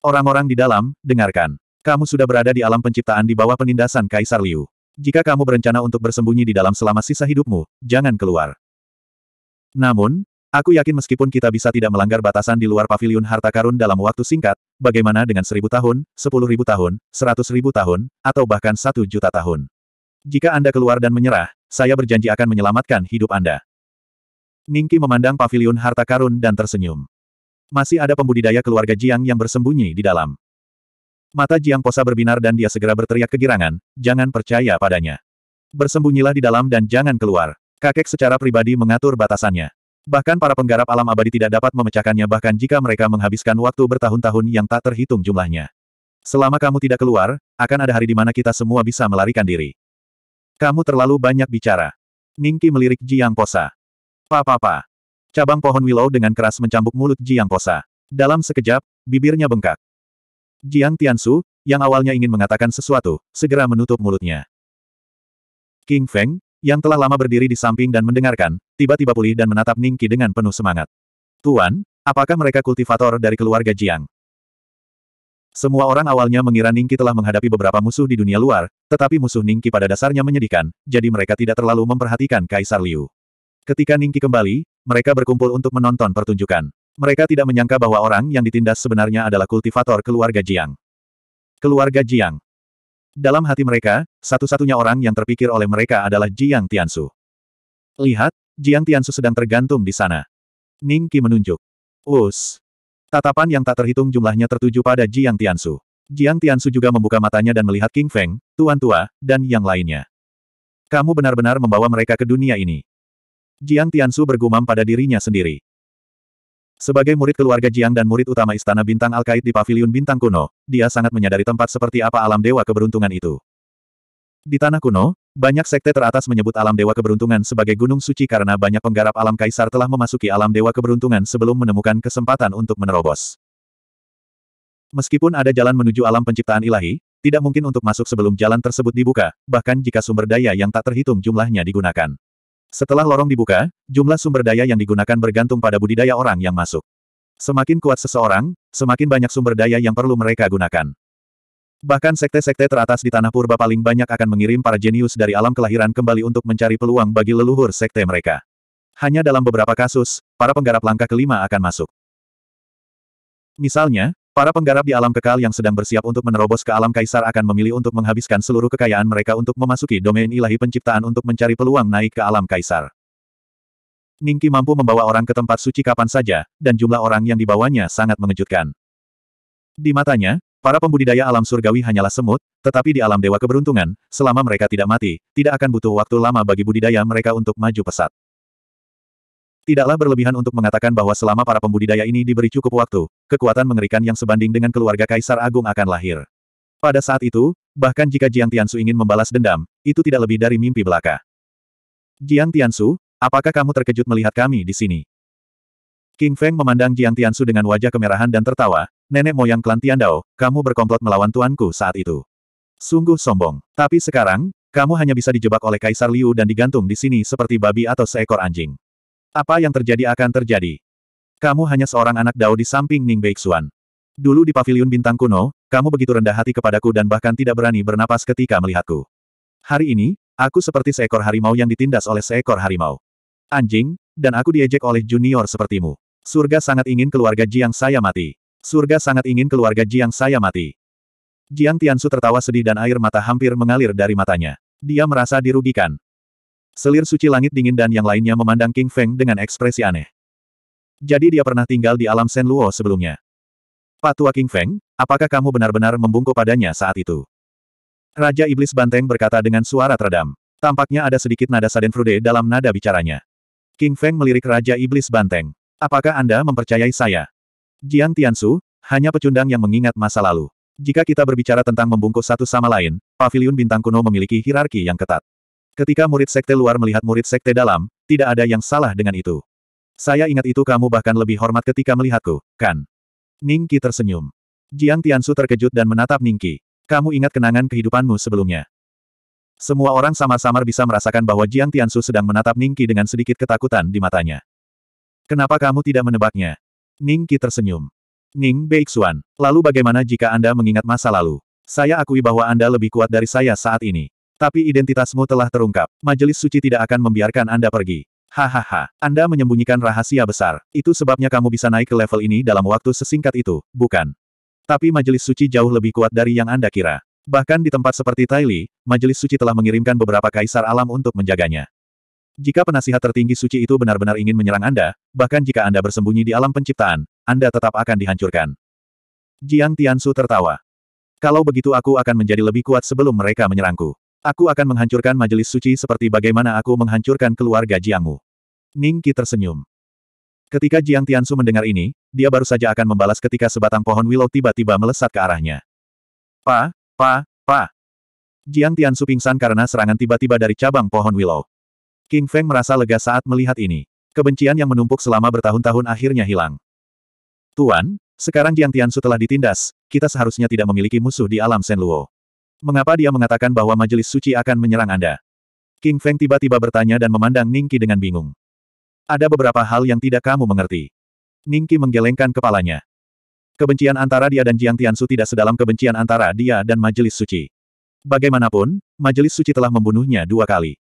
Orang-orang di dalam, dengarkan. Kamu sudah berada di alam penciptaan di bawah penindasan Kaisar Liu. Jika kamu berencana untuk bersembunyi di dalam selama sisa hidupmu, jangan keluar. Namun, aku yakin meskipun kita bisa tidak melanggar batasan di luar pavilion harta karun dalam waktu singkat, bagaimana dengan seribu tahun, sepuluh ribu tahun, seratus ribu tahun, atau bahkan satu juta tahun. Jika Anda keluar dan menyerah, saya berjanji akan menyelamatkan hidup Anda. Ningki memandang pavilion harta karun dan tersenyum. Masih ada pembudidaya keluarga Jiang yang bersembunyi di dalam. Mata Jiang Posa berbinar dan dia segera berteriak kegirangan, jangan percaya padanya. Bersembunyilah di dalam dan jangan keluar. Kakek secara pribadi mengatur batasannya. Bahkan para penggarap alam abadi tidak dapat memecahkannya bahkan jika mereka menghabiskan waktu bertahun-tahun yang tak terhitung jumlahnya. Selama kamu tidak keluar, akan ada hari di mana kita semua bisa melarikan diri. Kamu terlalu banyak bicara. Ningki melirik Jiang Posa. Papa. pa pa Cabang pohon willow dengan keras mencambuk mulut Jiang Posa. Dalam sekejap, bibirnya bengkak. Jiang Tiansu, yang awalnya ingin mengatakan sesuatu, segera menutup mulutnya. King Feng, yang telah lama berdiri di samping dan mendengarkan, tiba-tiba pulih dan menatap Ningki dengan penuh semangat. Tuan, apakah mereka kultivator dari keluarga Jiang? Semua orang awalnya mengira Ningki telah menghadapi beberapa musuh di dunia luar, tetapi musuh Ningki pada dasarnya menyedihkan, jadi mereka tidak terlalu memperhatikan Kaisar Liu. Ketika Ningki kembali, mereka berkumpul untuk menonton pertunjukan. Mereka tidak menyangka bahwa orang yang ditindas sebenarnya adalah kultivator keluarga Jiang. Keluarga Jiang. Dalam hati mereka, satu-satunya orang yang terpikir oleh mereka adalah Jiang Tiansu. Lihat, Jiang Tiansu sedang tergantung di sana. Ning Qi menunjuk. Us. Tatapan yang tak terhitung jumlahnya tertuju pada Jiang Tiansu. Jiang Tiansu juga membuka matanya dan melihat King Feng, Tuan Tua, dan yang lainnya. Kamu benar-benar membawa mereka ke dunia ini. Jiang Tiansu bergumam pada dirinya sendiri. Sebagai murid keluarga Jiang dan murid utama Istana Bintang Alkait di Paviliun Bintang Kuno, dia sangat menyadari tempat seperti apa alam dewa keberuntungan itu. Di tanah kuno, banyak sekte teratas menyebut alam dewa keberuntungan sebagai gunung suci karena banyak penggarap alam kaisar telah memasuki alam dewa keberuntungan sebelum menemukan kesempatan untuk menerobos. Meskipun ada jalan menuju alam penciptaan ilahi, tidak mungkin untuk masuk sebelum jalan tersebut dibuka, bahkan jika sumber daya yang tak terhitung jumlahnya digunakan. Setelah lorong dibuka, jumlah sumber daya yang digunakan bergantung pada budidaya orang yang masuk. Semakin kuat seseorang, semakin banyak sumber daya yang perlu mereka gunakan. Bahkan sekte-sekte teratas di Tanah Purba paling banyak akan mengirim para jenius dari alam kelahiran kembali untuk mencari peluang bagi leluhur sekte mereka. Hanya dalam beberapa kasus, para penggarap langkah kelima akan masuk. Misalnya, Para penggarap di alam kekal yang sedang bersiap untuk menerobos ke alam kaisar akan memilih untuk menghabiskan seluruh kekayaan mereka untuk memasuki domain ilahi penciptaan untuk mencari peluang naik ke alam kaisar. Ningki mampu membawa orang ke tempat suci kapan saja, dan jumlah orang yang dibawanya sangat mengejutkan. Di matanya, para pembudidaya alam surgawi hanyalah semut, tetapi di alam dewa keberuntungan, selama mereka tidak mati, tidak akan butuh waktu lama bagi budidaya mereka untuk maju pesat. Tidaklah berlebihan untuk mengatakan bahwa selama para pembudidaya ini diberi cukup waktu, kekuatan mengerikan yang sebanding dengan keluarga Kaisar Agung akan lahir. Pada saat itu, bahkan jika Jiang Tiansu ingin membalas dendam, itu tidak lebih dari mimpi belaka. Jiang Tiansu, apakah kamu terkejut melihat kami di sini? King Feng memandang Jiang Tiansu dengan wajah kemerahan dan tertawa, nenek moyang klan Tiandao, kamu berkomplot melawan tuanku saat itu. Sungguh sombong. Tapi sekarang, kamu hanya bisa dijebak oleh Kaisar Liu dan digantung di sini seperti babi atau seekor anjing. Apa yang terjadi akan terjadi. Kamu hanya seorang anak dao di samping Ning Beixuan. Dulu di paviliun bintang kuno, kamu begitu rendah hati kepadaku dan bahkan tidak berani bernapas ketika melihatku. Hari ini, aku seperti seekor harimau yang ditindas oleh seekor harimau. Anjing, dan aku diejek oleh junior sepertimu. Surga sangat ingin keluarga Jiang saya mati. Surga sangat ingin keluarga Jiang saya mati. Jiang Tiansu tertawa sedih dan air mata hampir mengalir dari matanya. Dia merasa dirugikan. Selir suci langit dingin dan yang lainnya memandang King Feng dengan ekspresi aneh. Jadi dia pernah tinggal di alam Sen Luo sebelumnya. Pak Tua King Feng, apakah kamu benar-benar membungkuk padanya saat itu? Raja Iblis Banteng berkata dengan suara teredam. Tampaknya ada sedikit nada Sadenfrude dalam nada bicaranya. King Feng melirik Raja Iblis Banteng. Apakah Anda mempercayai saya? Jiang Tiansu, hanya pecundang yang mengingat masa lalu. Jika kita berbicara tentang membungkuk satu sama lain, paviliun bintang kuno memiliki hierarki yang ketat. Ketika murid sekte luar melihat murid sekte dalam, tidak ada yang salah dengan itu. Saya ingat itu kamu bahkan lebih hormat ketika melihatku, kan? Ningki tersenyum. Jiang Tiansu terkejut dan menatap Ningki. Kamu ingat kenangan kehidupanmu sebelumnya. Semua orang sama-sama bisa merasakan bahwa Jiang Tiansu sedang menatap Ningki dengan sedikit ketakutan di matanya. Kenapa kamu tidak menebaknya? Ningki tersenyum. Ning Beixuan, lalu bagaimana jika Anda mengingat masa lalu? Saya akui bahwa Anda lebih kuat dari saya saat ini. Tapi identitasmu telah terungkap. Majelis suci tidak akan membiarkan Anda pergi. Hahaha, Anda menyembunyikan rahasia besar. Itu sebabnya kamu bisa naik ke level ini dalam waktu sesingkat itu, bukan? Tapi majelis suci jauh lebih kuat dari yang Anda kira. Bahkan di tempat seperti Taili, majelis suci telah mengirimkan beberapa kaisar alam untuk menjaganya. Jika penasihat tertinggi suci itu benar-benar ingin menyerang Anda, bahkan jika Anda bersembunyi di alam penciptaan, Anda tetap akan dihancurkan. Jiang Tiansu tertawa. Kalau begitu aku akan menjadi lebih kuat sebelum mereka menyerangku. Aku akan menghancurkan majelis suci seperti bagaimana aku menghancurkan keluarga Jiangmu. Ningki tersenyum. Ketika Jiang Tiansu mendengar ini, dia baru saja akan membalas ketika sebatang pohon willow tiba-tiba melesat ke arahnya. Pa, pa, pa. Jiang Tiansu pingsan karena serangan tiba-tiba dari cabang pohon willow. King Feng merasa lega saat melihat ini. Kebencian yang menumpuk selama bertahun-tahun akhirnya hilang. Tuan, sekarang Jiang Tiansu telah ditindas, kita seharusnya tidak memiliki musuh di alam Luo. Mengapa dia mengatakan bahwa majelis suci akan menyerang Anda? King Feng tiba-tiba bertanya dan memandang Ningki dengan bingung. Ada beberapa hal yang tidak kamu mengerti. Ningki menggelengkan kepalanya. Kebencian antara dia dan Jiang Tiansu tidak sedalam kebencian antara dia dan majelis suci. Bagaimanapun, majelis suci telah membunuhnya dua kali.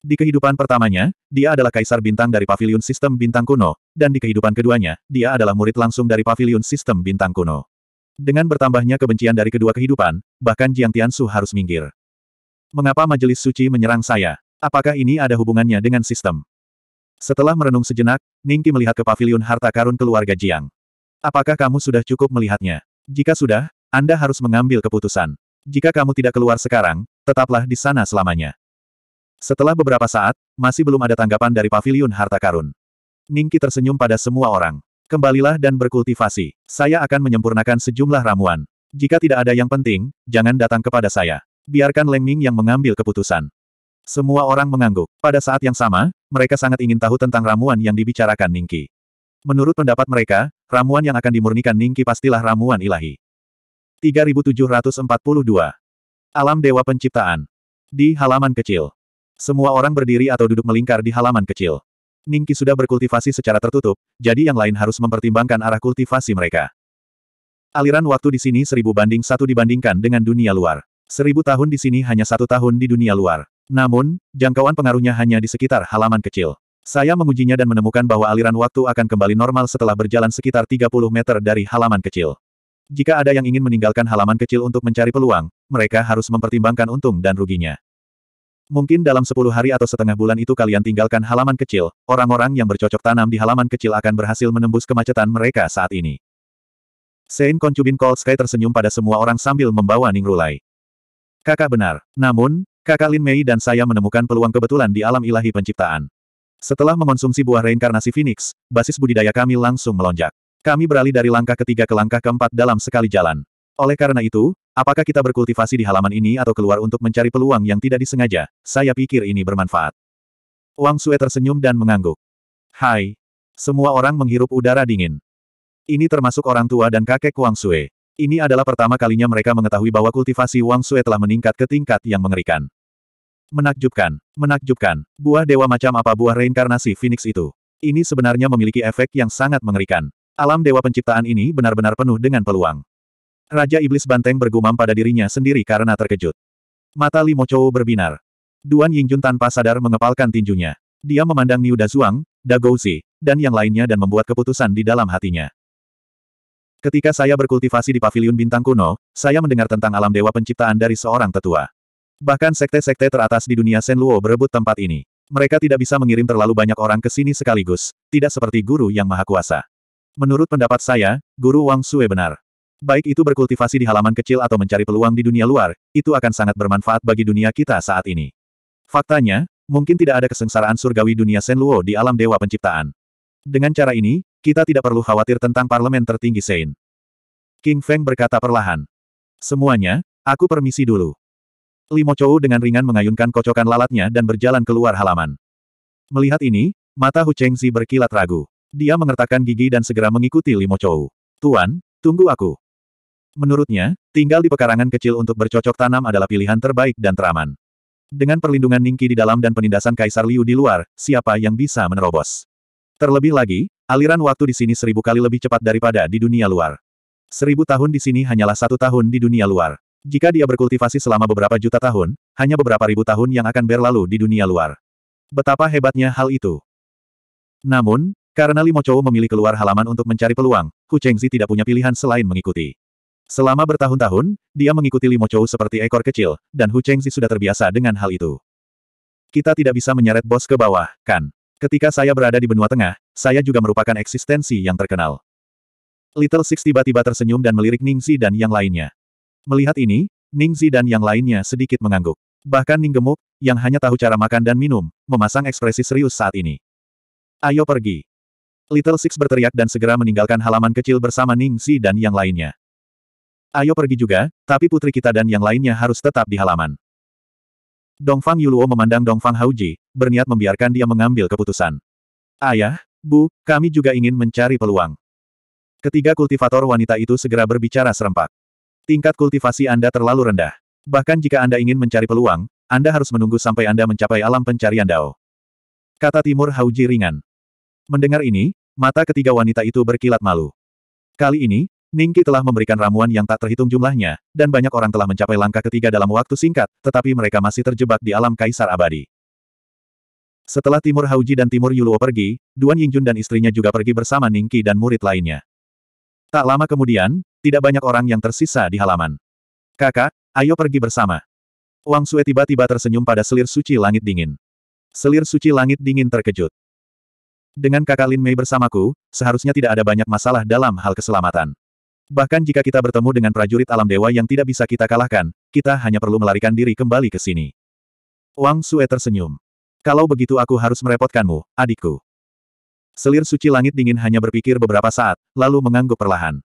Di kehidupan pertamanya, dia adalah kaisar bintang dari pavilion sistem bintang kuno, dan di kehidupan keduanya, dia adalah murid langsung dari pavilion sistem bintang kuno. Dengan bertambahnya kebencian dari kedua kehidupan, bahkan Jiang Tianshu harus minggir. Mengapa majelis suci menyerang saya? Apakah ini ada hubungannya dengan sistem? Setelah merenung sejenak, Ningki melihat ke paviliun harta karun keluarga Jiang. Apakah kamu sudah cukup melihatnya? Jika sudah, Anda harus mengambil keputusan. Jika kamu tidak keluar sekarang, tetaplah di sana selamanya. Setelah beberapa saat, masih belum ada tanggapan dari paviliun harta karun. Ningki tersenyum pada semua orang. Kembalilah dan berkultivasi. Saya akan menyempurnakan sejumlah ramuan. Jika tidak ada yang penting, jangan datang kepada saya. Biarkan Leng Ming yang mengambil keputusan. Semua orang mengangguk. Pada saat yang sama, mereka sangat ingin tahu tentang ramuan yang dibicarakan Ningki. Menurut pendapat mereka, ramuan yang akan dimurnikan Ningki pastilah ramuan ilahi. 3742. Alam Dewa Penciptaan. Di halaman kecil. Semua orang berdiri atau duduk melingkar di halaman kecil. Ningki sudah berkultivasi secara tertutup, jadi yang lain harus mempertimbangkan arah kultivasi mereka. Aliran waktu di sini seribu banding satu dibandingkan dengan dunia luar. Seribu tahun di sini hanya satu tahun di dunia luar. Namun, jangkauan pengaruhnya hanya di sekitar halaman kecil. Saya mengujinya dan menemukan bahwa aliran waktu akan kembali normal setelah berjalan sekitar 30 meter dari halaman kecil. Jika ada yang ingin meninggalkan halaman kecil untuk mencari peluang, mereka harus mempertimbangkan untung dan ruginya. Mungkin dalam 10 hari atau setengah bulan itu kalian tinggalkan halaman kecil, orang-orang yang bercocok tanam di halaman kecil akan berhasil menembus kemacetan mereka saat ini. Saint Konchubin Cold Sky tersenyum pada semua orang sambil membawa Rulai. Kakak benar. Namun, kakak Lin Mei dan saya menemukan peluang kebetulan di alam ilahi penciptaan. Setelah mengonsumsi buah reinkarnasi Phoenix, basis budidaya kami langsung melonjak. Kami beralih dari langkah ketiga ke langkah keempat dalam sekali jalan. Oleh karena itu, apakah kita berkultivasi di halaman ini atau keluar untuk mencari peluang yang tidak disengaja, saya pikir ini bermanfaat. Wang Sue tersenyum dan mengangguk. Hai. Semua orang menghirup udara dingin. Ini termasuk orang tua dan kakek Wang Sue. Ini adalah pertama kalinya mereka mengetahui bahwa kultivasi Wang Sue telah meningkat ke tingkat yang mengerikan. Menakjubkan, menakjubkan, buah dewa macam apa buah reinkarnasi Phoenix itu? Ini sebenarnya memiliki efek yang sangat mengerikan. Alam dewa penciptaan ini benar-benar penuh dengan peluang. Raja Iblis Banteng bergumam pada dirinya sendiri karena terkejut. Mata Li Mochou berbinar. Duan Yingjun tanpa sadar mengepalkan tinjunya. Dia memandang Niu Dazuang, Dagouzi, dan yang lainnya dan membuat keputusan di dalam hatinya. Ketika saya berkultivasi di paviliun bintang kuno, saya mendengar tentang alam dewa penciptaan dari seorang tetua. Bahkan sekte-sekte teratas di dunia Luo berebut tempat ini. Mereka tidak bisa mengirim terlalu banyak orang ke sini sekaligus, tidak seperti guru yang maha kuasa. Menurut pendapat saya, guru Wang Sue benar. Baik itu berkultivasi di halaman kecil atau mencari peluang di dunia luar, itu akan sangat bermanfaat bagi dunia kita saat ini. Faktanya, mungkin tidak ada kesengsaraan surgawi dunia Luo di alam dewa penciptaan. Dengan cara ini, kita tidak perlu khawatir tentang parlemen tertinggi Sein. King Feng berkata perlahan. Semuanya, aku permisi dulu. Limo Chou dengan ringan mengayunkan kocokan lalatnya dan berjalan keluar halaman. Melihat ini, mata Hu Chengzi berkilat ragu. Dia mengertakkan gigi dan segera mengikuti Limo Chou. Tuan, tunggu aku. Menurutnya, tinggal di pekarangan kecil untuk bercocok tanam adalah pilihan terbaik dan teraman. Dengan perlindungan Ningki di dalam dan penindasan Kaisar Liu di luar, siapa yang bisa menerobos? Terlebih lagi, Aliran waktu di sini seribu kali lebih cepat daripada di dunia luar. Seribu tahun di sini hanyalah satu tahun di dunia luar. Jika dia berkultivasi selama beberapa juta tahun, hanya beberapa ribu tahun yang akan berlalu di dunia luar. Betapa hebatnya hal itu. Namun, karena Limo Chou memilih keluar halaman untuk mencari peluang, Hu Chengzi tidak punya pilihan selain mengikuti. Selama bertahun-tahun, dia mengikuti Limo Chou seperti ekor kecil, dan Hu Chengzi sudah terbiasa dengan hal itu. Kita tidak bisa menyeret bos ke bawah, kan? Ketika saya berada di benua tengah, saya juga merupakan eksistensi yang terkenal. Little Six tiba-tiba tersenyum dan melirik Ningzi dan yang lainnya. Melihat ini, Ningzi dan yang lainnya sedikit mengangguk. Bahkan Ning Gemuk, yang hanya tahu cara makan dan minum, memasang ekspresi serius saat ini. Ayo pergi. Little Six berteriak dan segera meninggalkan halaman kecil bersama Ningzi dan yang lainnya. Ayo pergi juga, tapi putri kita dan yang lainnya harus tetap di halaman. Dongfang Yuluo memandang Dongfang Hauji, berniat membiarkan dia mengambil keputusan. Ayah, Bu, kami juga ingin mencari peluang. Ketiga kultivator wanita itu segera berbicara serempak. Tingkat kultivasi Anda terlalu rendah. Bahkan jika Anda ingin mencari peluang, Anda harus menunggu sampai Anda mencapai alam pencarian Dao. Kata Timur Hauji ringan. Mendengar ini, mata ketiga wanita itu berkilat malu. Kali ini, Ningki telah memberikan ramuan yang tak terhitung jumlahnya, dan banyak orang telah mencapai langkah ketiga dalam waktu singkat, tetapi mereka masih terjebak di alam kaisar abadi. Setelah Timur Hauji dan Timur Yuluo pergi, Duan Yingjun dan istrinya juga pergi bersama Ningki dan murid lainnya. Tak lama kemudian, tidak banyak orang yang tersisa di halaman. Kakak, ayo pergi bersama. Wang Sue tiba-tiba tersenyum pada selir suci langit dingin. Selir suci langit dingin terkejut. Dengan kakak Lin Mei bersamaku, seharusnya tidak ada banyak masalah dalam hal keselamatan. Bahkan jika kita bertemu dengan prajurit alam dewa yang tidak bisa kita kalahkan, kita hanya perlu melarikan diri kembali ke sini. Wang Sue tersenyum. Kalau begitu aku harus merepotkanmu, adikku. Selir suci langit dingin hanya berpikir beberapa saat, lalu mengangguk perlahan.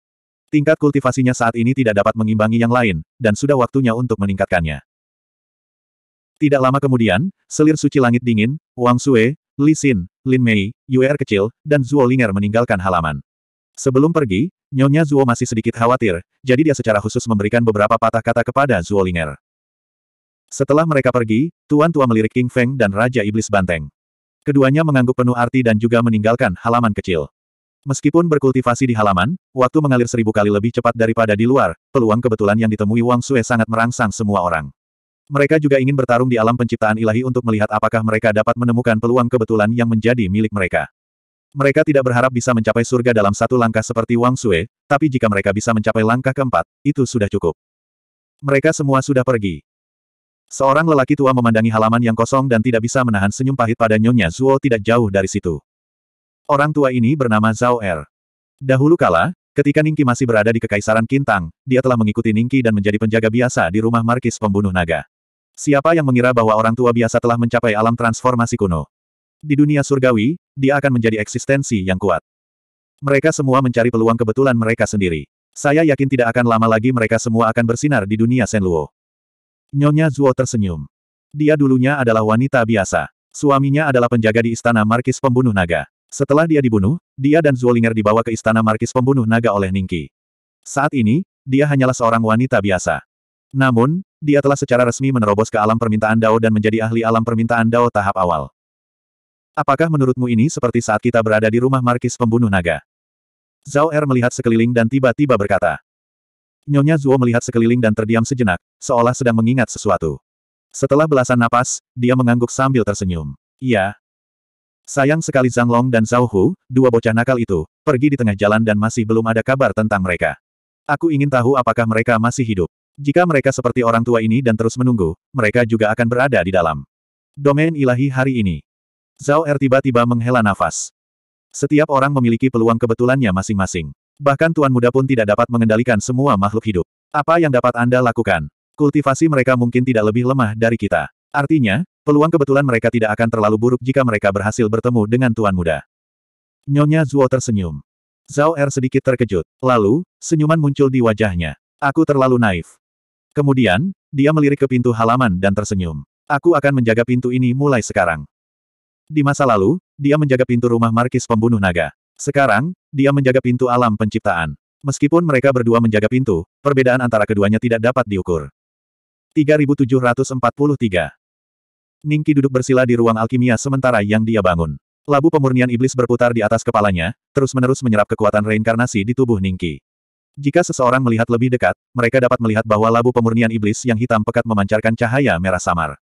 Tingkat kultivasinya saat ini tidak dapat mengimbangi yang lain, dan sudah waktunya untuk meningkatkannya. Tidak lama kemudian, selir suci langit dingin, Wang Sue, Li Xin, Lin Mei, Yue'er kecil, dan Zhuo Linger meninggalkan halaman. Sebelum pergi, Nyonya Zuo masih sedikit khawatir, jadi dia secara khusus memberikan beberapa patah kata kepada Zuo Ling'er. Setelah mereka pergi, Tuan Tua melirik King Feng dan Raja Iblis Banteng. Keduanya mengangguk penuh arti dan juga meninggalkan halaman kecil. Meskipun berkultivasi di halaman, waktu mengalir seribu kali lebih cepat daripada di luar, peluang kebetulan yang ditemui Wang Sue sangat merangsang semua orang. Mereka juga ingin bertarung di alam penciptaan ilahi untuk melihat apakah mereka dapat menemukan peluang kebetulan yang menjadi milik mereka. Mereka tidak berharap bisa mencapai surga dalam satu langkah seperti Wang Sue, tapi jika mereka bisa mencapai langkah keempat, itu sudah cukup. Mereka semua sudah pergi. Seorang lelaki tua memandangi halaman yang kosong dan tidak bisa menahan senyum pahit pada Nyonya Zuo tidak jauh dari situ. Orang tua ini bernama Zhao Er. Dahulu kala, ketika Ningki masih berada di Kekaisaran Kintang, dia telah mengikuti Ningki dan menjadi penjaga biasa di rumah markis pembunuh naga. Siapa yang mengira bahwa orang tua biasa telah mencapai alam transformasi kuno? Di dunia surgawi, dia akan menjadi eksistensi yang kuat. Mereka semua mencari peluang kebetulan mereka sendiri. Saya yakin tidak akan lama lagi mereka semua akan bersinar di dunia Senluo. Nyonya Zuo tersenyum. Dia dulunya adalah wanita biasa. Suaminya adalah penjaga di istana Markis Pembunuh Naga. Setelah dia dibunuh, dia dan Zuo Ling'er dibawa ke istana Markis Pembunuh Naga oleh Ningki. Saat ini, dia hanyalah seorang wanita biasa. Namun, dia telah secara resmi menerobos ke alam permintaan Dao dan menjadi ahli alam permintaan Dao tahap awal. Apakah menurutmu ini seperti saat kita berada di rumah Markis pembunuh naga? Zhao Er melihat sekeliling dan tiba-tiba berkata. Nyonya Zuo melihat sekeliling dan terdiam sejenak, seolah sedang mengingat sesuatu. Setelah belasan napas, dia mengangguk sambil tersenyum. Iya. Sayang sekali Zhang Long dan Zhao Hu, dua bocah nakal itu, pergi di tengah jalan dan masih belum ada kabar tentang mereka. Aku ingin tahu apakah mereka masih hidup. Jika mereka seperti orang tua ini dan terus menunggu, mereka juga akan berada di dalam. Domain ilahi hari ini. Zhao Er tiba-tiba menghela nafas. Setiap orang memiliki peluang kebetulannya masing-masing. Bahkan Tuan Muda pun tidak dapat mengendalikan semua makhluk hidup. Apa yang dapat Anda lakukan? Kultivasi mereka mungkin tidak lebih lemah dari kita. Artinya, peluang kebetulan mereka tidak akan terlalu buruk jika mereka berhasil bertemu dengan Tuan Muda. Nyonya Zuo tersenyum. Zhao Er sedikit terkejut. Lalu, senyuman muncul di wajahnya. Aku terlalu naif. Kemudian, dia melirik ke pintu halaman dan tersenyum. Aku akan menjaga pintu ini mulai sekarang. Di masa lalu, dia menjaga pintu rumah Markis pembunuh naga. Sekarang, dia menjaga pintu alam penciptaan. Meskipun mereka berdua menjaga pintu, perbedaan antara keduanya tidak dapat diukur. 3743 Ningki duduk bersila di ruang alkimia sementara yang dia bangun. Labu pemurnian iblis berputar di atas kepalanya, terus-menerus menyerap kekuatan reinkarnasi di tubuh Ningki. Jika seseorang melihat lebih dekat, mereka dapat melihat bahwa labu pemurnian iblis yang hitam pekat memancarkan cahaya merah samar.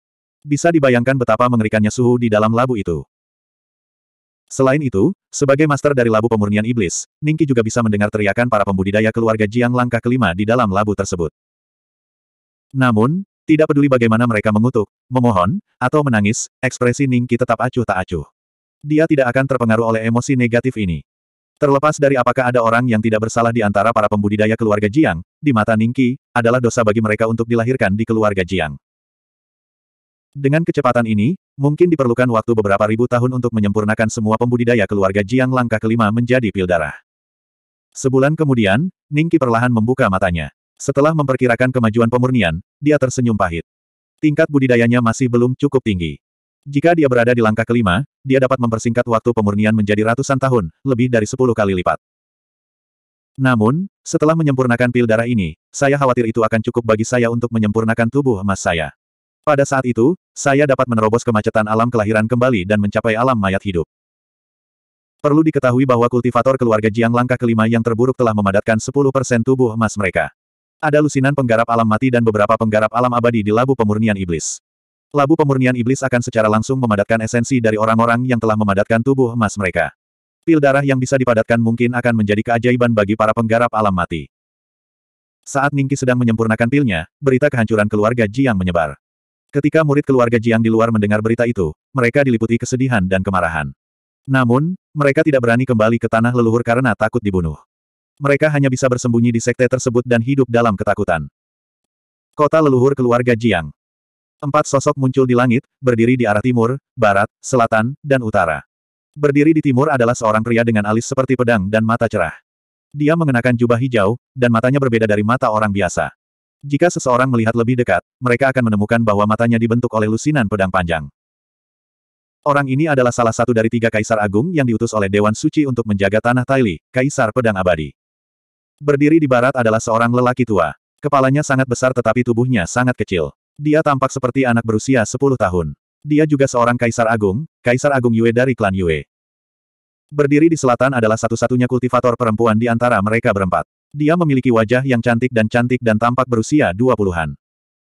Bisa dibayangkan betapa mengerikannya suhu di dalam labu itu. Selain itu, sebagai master dari labu pemurnian iblis, Ningki juga bisa mendengar teriakan para pembudidaya keluarga Jiang langkah kelima di dalam labu tersebut. Namun, tidak peduli bagaimana mereka mengutuk, memohon, atau menangis, ekspresi Ningki tetap acuh tak acuh. Dia tidak akan terpengaruh oleh emosi negatif ini. Terlepas dari apakah ada orang yang tidak bersalah di antara para pembudidaya keluarga Jiang, di mata Ningki, adalah dosa bagi mereka untuk dilahirkan di keluarga Jiang. Dengan kecepatan ini, mungkin diperlukan waktu beberapa ribu tahun untuk menyempurnakan semua pembudidaya keluarga Jiang langkah kelima menjadi pil darah. Sebulan kemudian, Ningki perlahan membuka matanya. Setelah memperkirakan kemajuan pemurnian, dia tersenyum pahit. Tingkat budidayanya masih belum cukup tinggi. Jika dia berada di langkah kelima, dia dapat mempersingkat waktu pemurnian menjadi ratusan tahun, lebih dari sepuluh kali lipat. Namun, setelah menyempurnakan pil darah ini, saya khawatir itu akan cukup bagi saya untuk menyempurnakan tubuh emas saya. Pada saat itu, saya dapat menerobos kemacetan alam kelahiran kembali dan mencapai alam mayat hidup. Perlu diketahui bahwa kultivator keluarga Jiang langkah kelima yang terburuk telah memadatkan 10% tubuh emas mereka. Ada lusinan penggarap alam mati dan beberapa penggarap alam abadi di Labu Pemurnian Iblis. Labu Pemurnian Iblis akan secara langsung memadatkan esensi dari orang-orang yang telah memadatkan tubuh emas mereka. Pil darah yang bisa dipadatkan mungkin akan menjadi keajaiban bagi para penggarap alam mati. Saat Ningki sedang menyempurnakan pilnya, berita kehancuran keluarga Jiang menyebar. Ketika murid keluarga Jiang di luar mendengar berita itu, mereka diliputi kesedihan dan kemarahan. Namun, mereka tidak berani kembali ke tanah leluhur karena takut dibunuh. Mereka hanya bisa bersembunyi di sekte tersebut dan hidup dalam ketakutan. Kota leluhur keluarga Jiang. Empat sosok muncul di langit, berdiri di arah timur, barat, selatan, dan utara. Berdiri di timur adalah seorang pria dengan alis seperti pedang dan mata cerah. Dia mengenakan jubah hijau, dan matanya berbeda dari mata orang biasa. Jika seseorang melihat lebih dekat, mereka akan menemukan bahwa matanya dibentuk oleh lusinan pedang panjang. Orang ini adalah salah satu dari tiga kaisar agung yang diutus oleh Dewan Suci untuk menjaga tanah Taili, Kaisar Pedang Abadi. Berdiri di barat adalah seorang lelaki tua. Kepalanya sangat besar tetapi tubuhnya sangat kecil. Dia tampak seperti anak berusia 10 tahun. Dia juga seorang kaisar agung, Kaisar Agung Yue dari klan Yue. Berdiri di selatan adalah satu-satunya kultivator perempuan di antara mereka berempat. Dia memiliki wajah yang cantik dan cantik dan tampak berusia dua puluhan.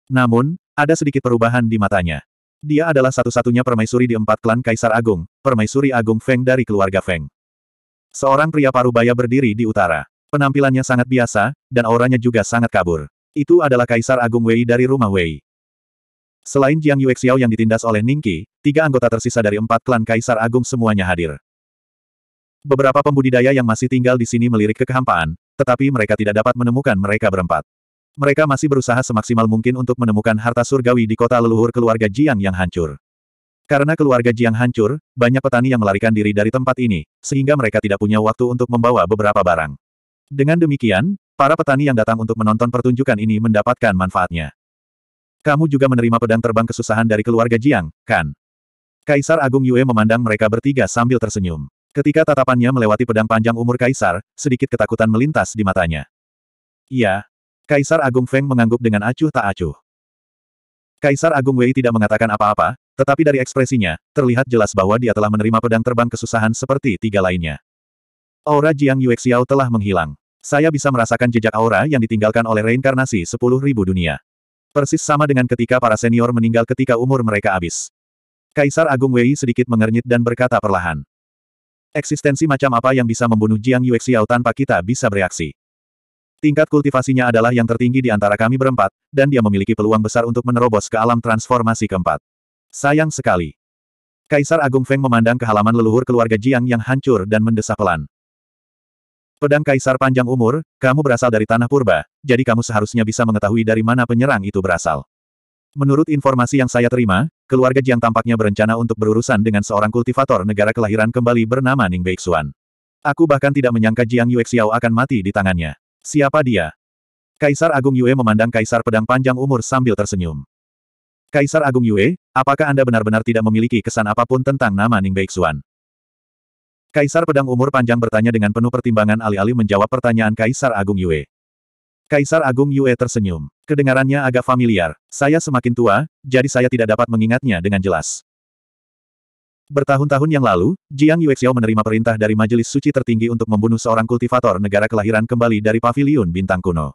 Namun, ada sedikit perubahan di matanya. Dia adalah satu-satunya permaisuri di empat klan Kaisar Agung, permaisuri Agung Feng dari keluarga Feng. Seorang pria parubaya berdiri di utara. Penampilannya sangat biasa, dan auranya juga sangat kabur. Itu adalah Kaisar Agung Wei dari rumah Wei. Selain Jiang Yuexiao yang ditindas oleh Ningqi, tiga anggota tersisa dari empat klan Kaisar Agung semuanya hadir. Beberapa pembudidaya yang masih tinggal di sini melirik ke kehampaan, tetapi mereka tidak dapat menemukan mereka berempat. Mereka masih berusaha semaksimal mungkin untuk menemukan harta surgawi di kota leluhur keluarga Jiang yang hancur. Karena keluarga Jiang hancur, banyak petani yang melarikan diri dari tempat ini, sehingga mereka tidak punya waktu untuk membawa beberapa barang. Dengan demikian, para petani yang datang untuk menonton pertunjukan ini mendapatkan manfaatnya. Kamu juga menerima pedang terbang kesusahan dari keluarga Jiang, kan? Kaisar Agung Yue memandang mereka bertiga sambil tersenyum. Ketika tatapannya melewati pedang panjang umur Kaisar, sedikit ketakutan melintas di matanya. Iya. Kaisar Agung Feng mengangguk dengan acuh tak acuh. Kaisar Agung Wei tidak mengatakan apa-apa, tetapi dari ekspresinya, terlihat jelas bahwa dia telah menerima pedang terbang kesusahan seperti tiga lainnya. Aura Jiang Yuexiao telah menghilang. Saya bisa merasakan jejak aura yang ditinggalkan oleh reinkarnasi sepuluh ribu dunia. Persis sama dengan ketika para senior meninggal ketika umur mereka habis. Kaisar Agung Wei sedikit mengernyit dan berkata perlahan. Eksistensi macam apa yang bisa membunuh Jiang Yuexiao tanpa kita bisa bereaksi? Tingkat kultivasinya adalah yang tertinggi di antara kami berempat, dan dia memiliki peluang besar untuk menerobos ke alam transformasi keempat. Sayang sekali. Kaisar Agung Feng memandang ke halaman leluhur keluarga Jiang yang hancur dan mendesah pelan. Pedang Kaisar Panjang Umur, kamu berasal dari tanah purba, jadi kamu seharusnya bisa mengetahui dari mana penyerang itu berasal. Menurut informasi yang saya terima, keluarga Jiang tampaknya berencana untuk berurusan dengan seorang kultivator negara kelahiran kembali bernama Ning Beixuan. Aku bahkan tidak menyangka Jiang Yuexiao akan mati di tangannya. Siapa dia? Kaisar Agung Yue memandang Kaisar Pedang Panjang Umur sambil tersenyum. Kaisar Agung Yue, apakah Anda benar-benar tidak memiliki kesan apapun tentang nama Ning Beixuan? Kaisar Pedang Umur Panjang bertanya dengan penuh pertimbangan alih-alih menjawab pertanyaan Kaisar Agung Yue. Kaisar Agung Yue tersenyum. Kedengarannya agak familiar. Saya semakin tua, jadi saya tidak dapat mengingatnya dengan jelas. Bertahun-tahun yang lalu, Jiang Yuexiao menerima perintah dari Majelis Suci Tertinggi untuk membunuh seorang kultivator negara kelahiran kembali dari Paviliun Bintang Kuno.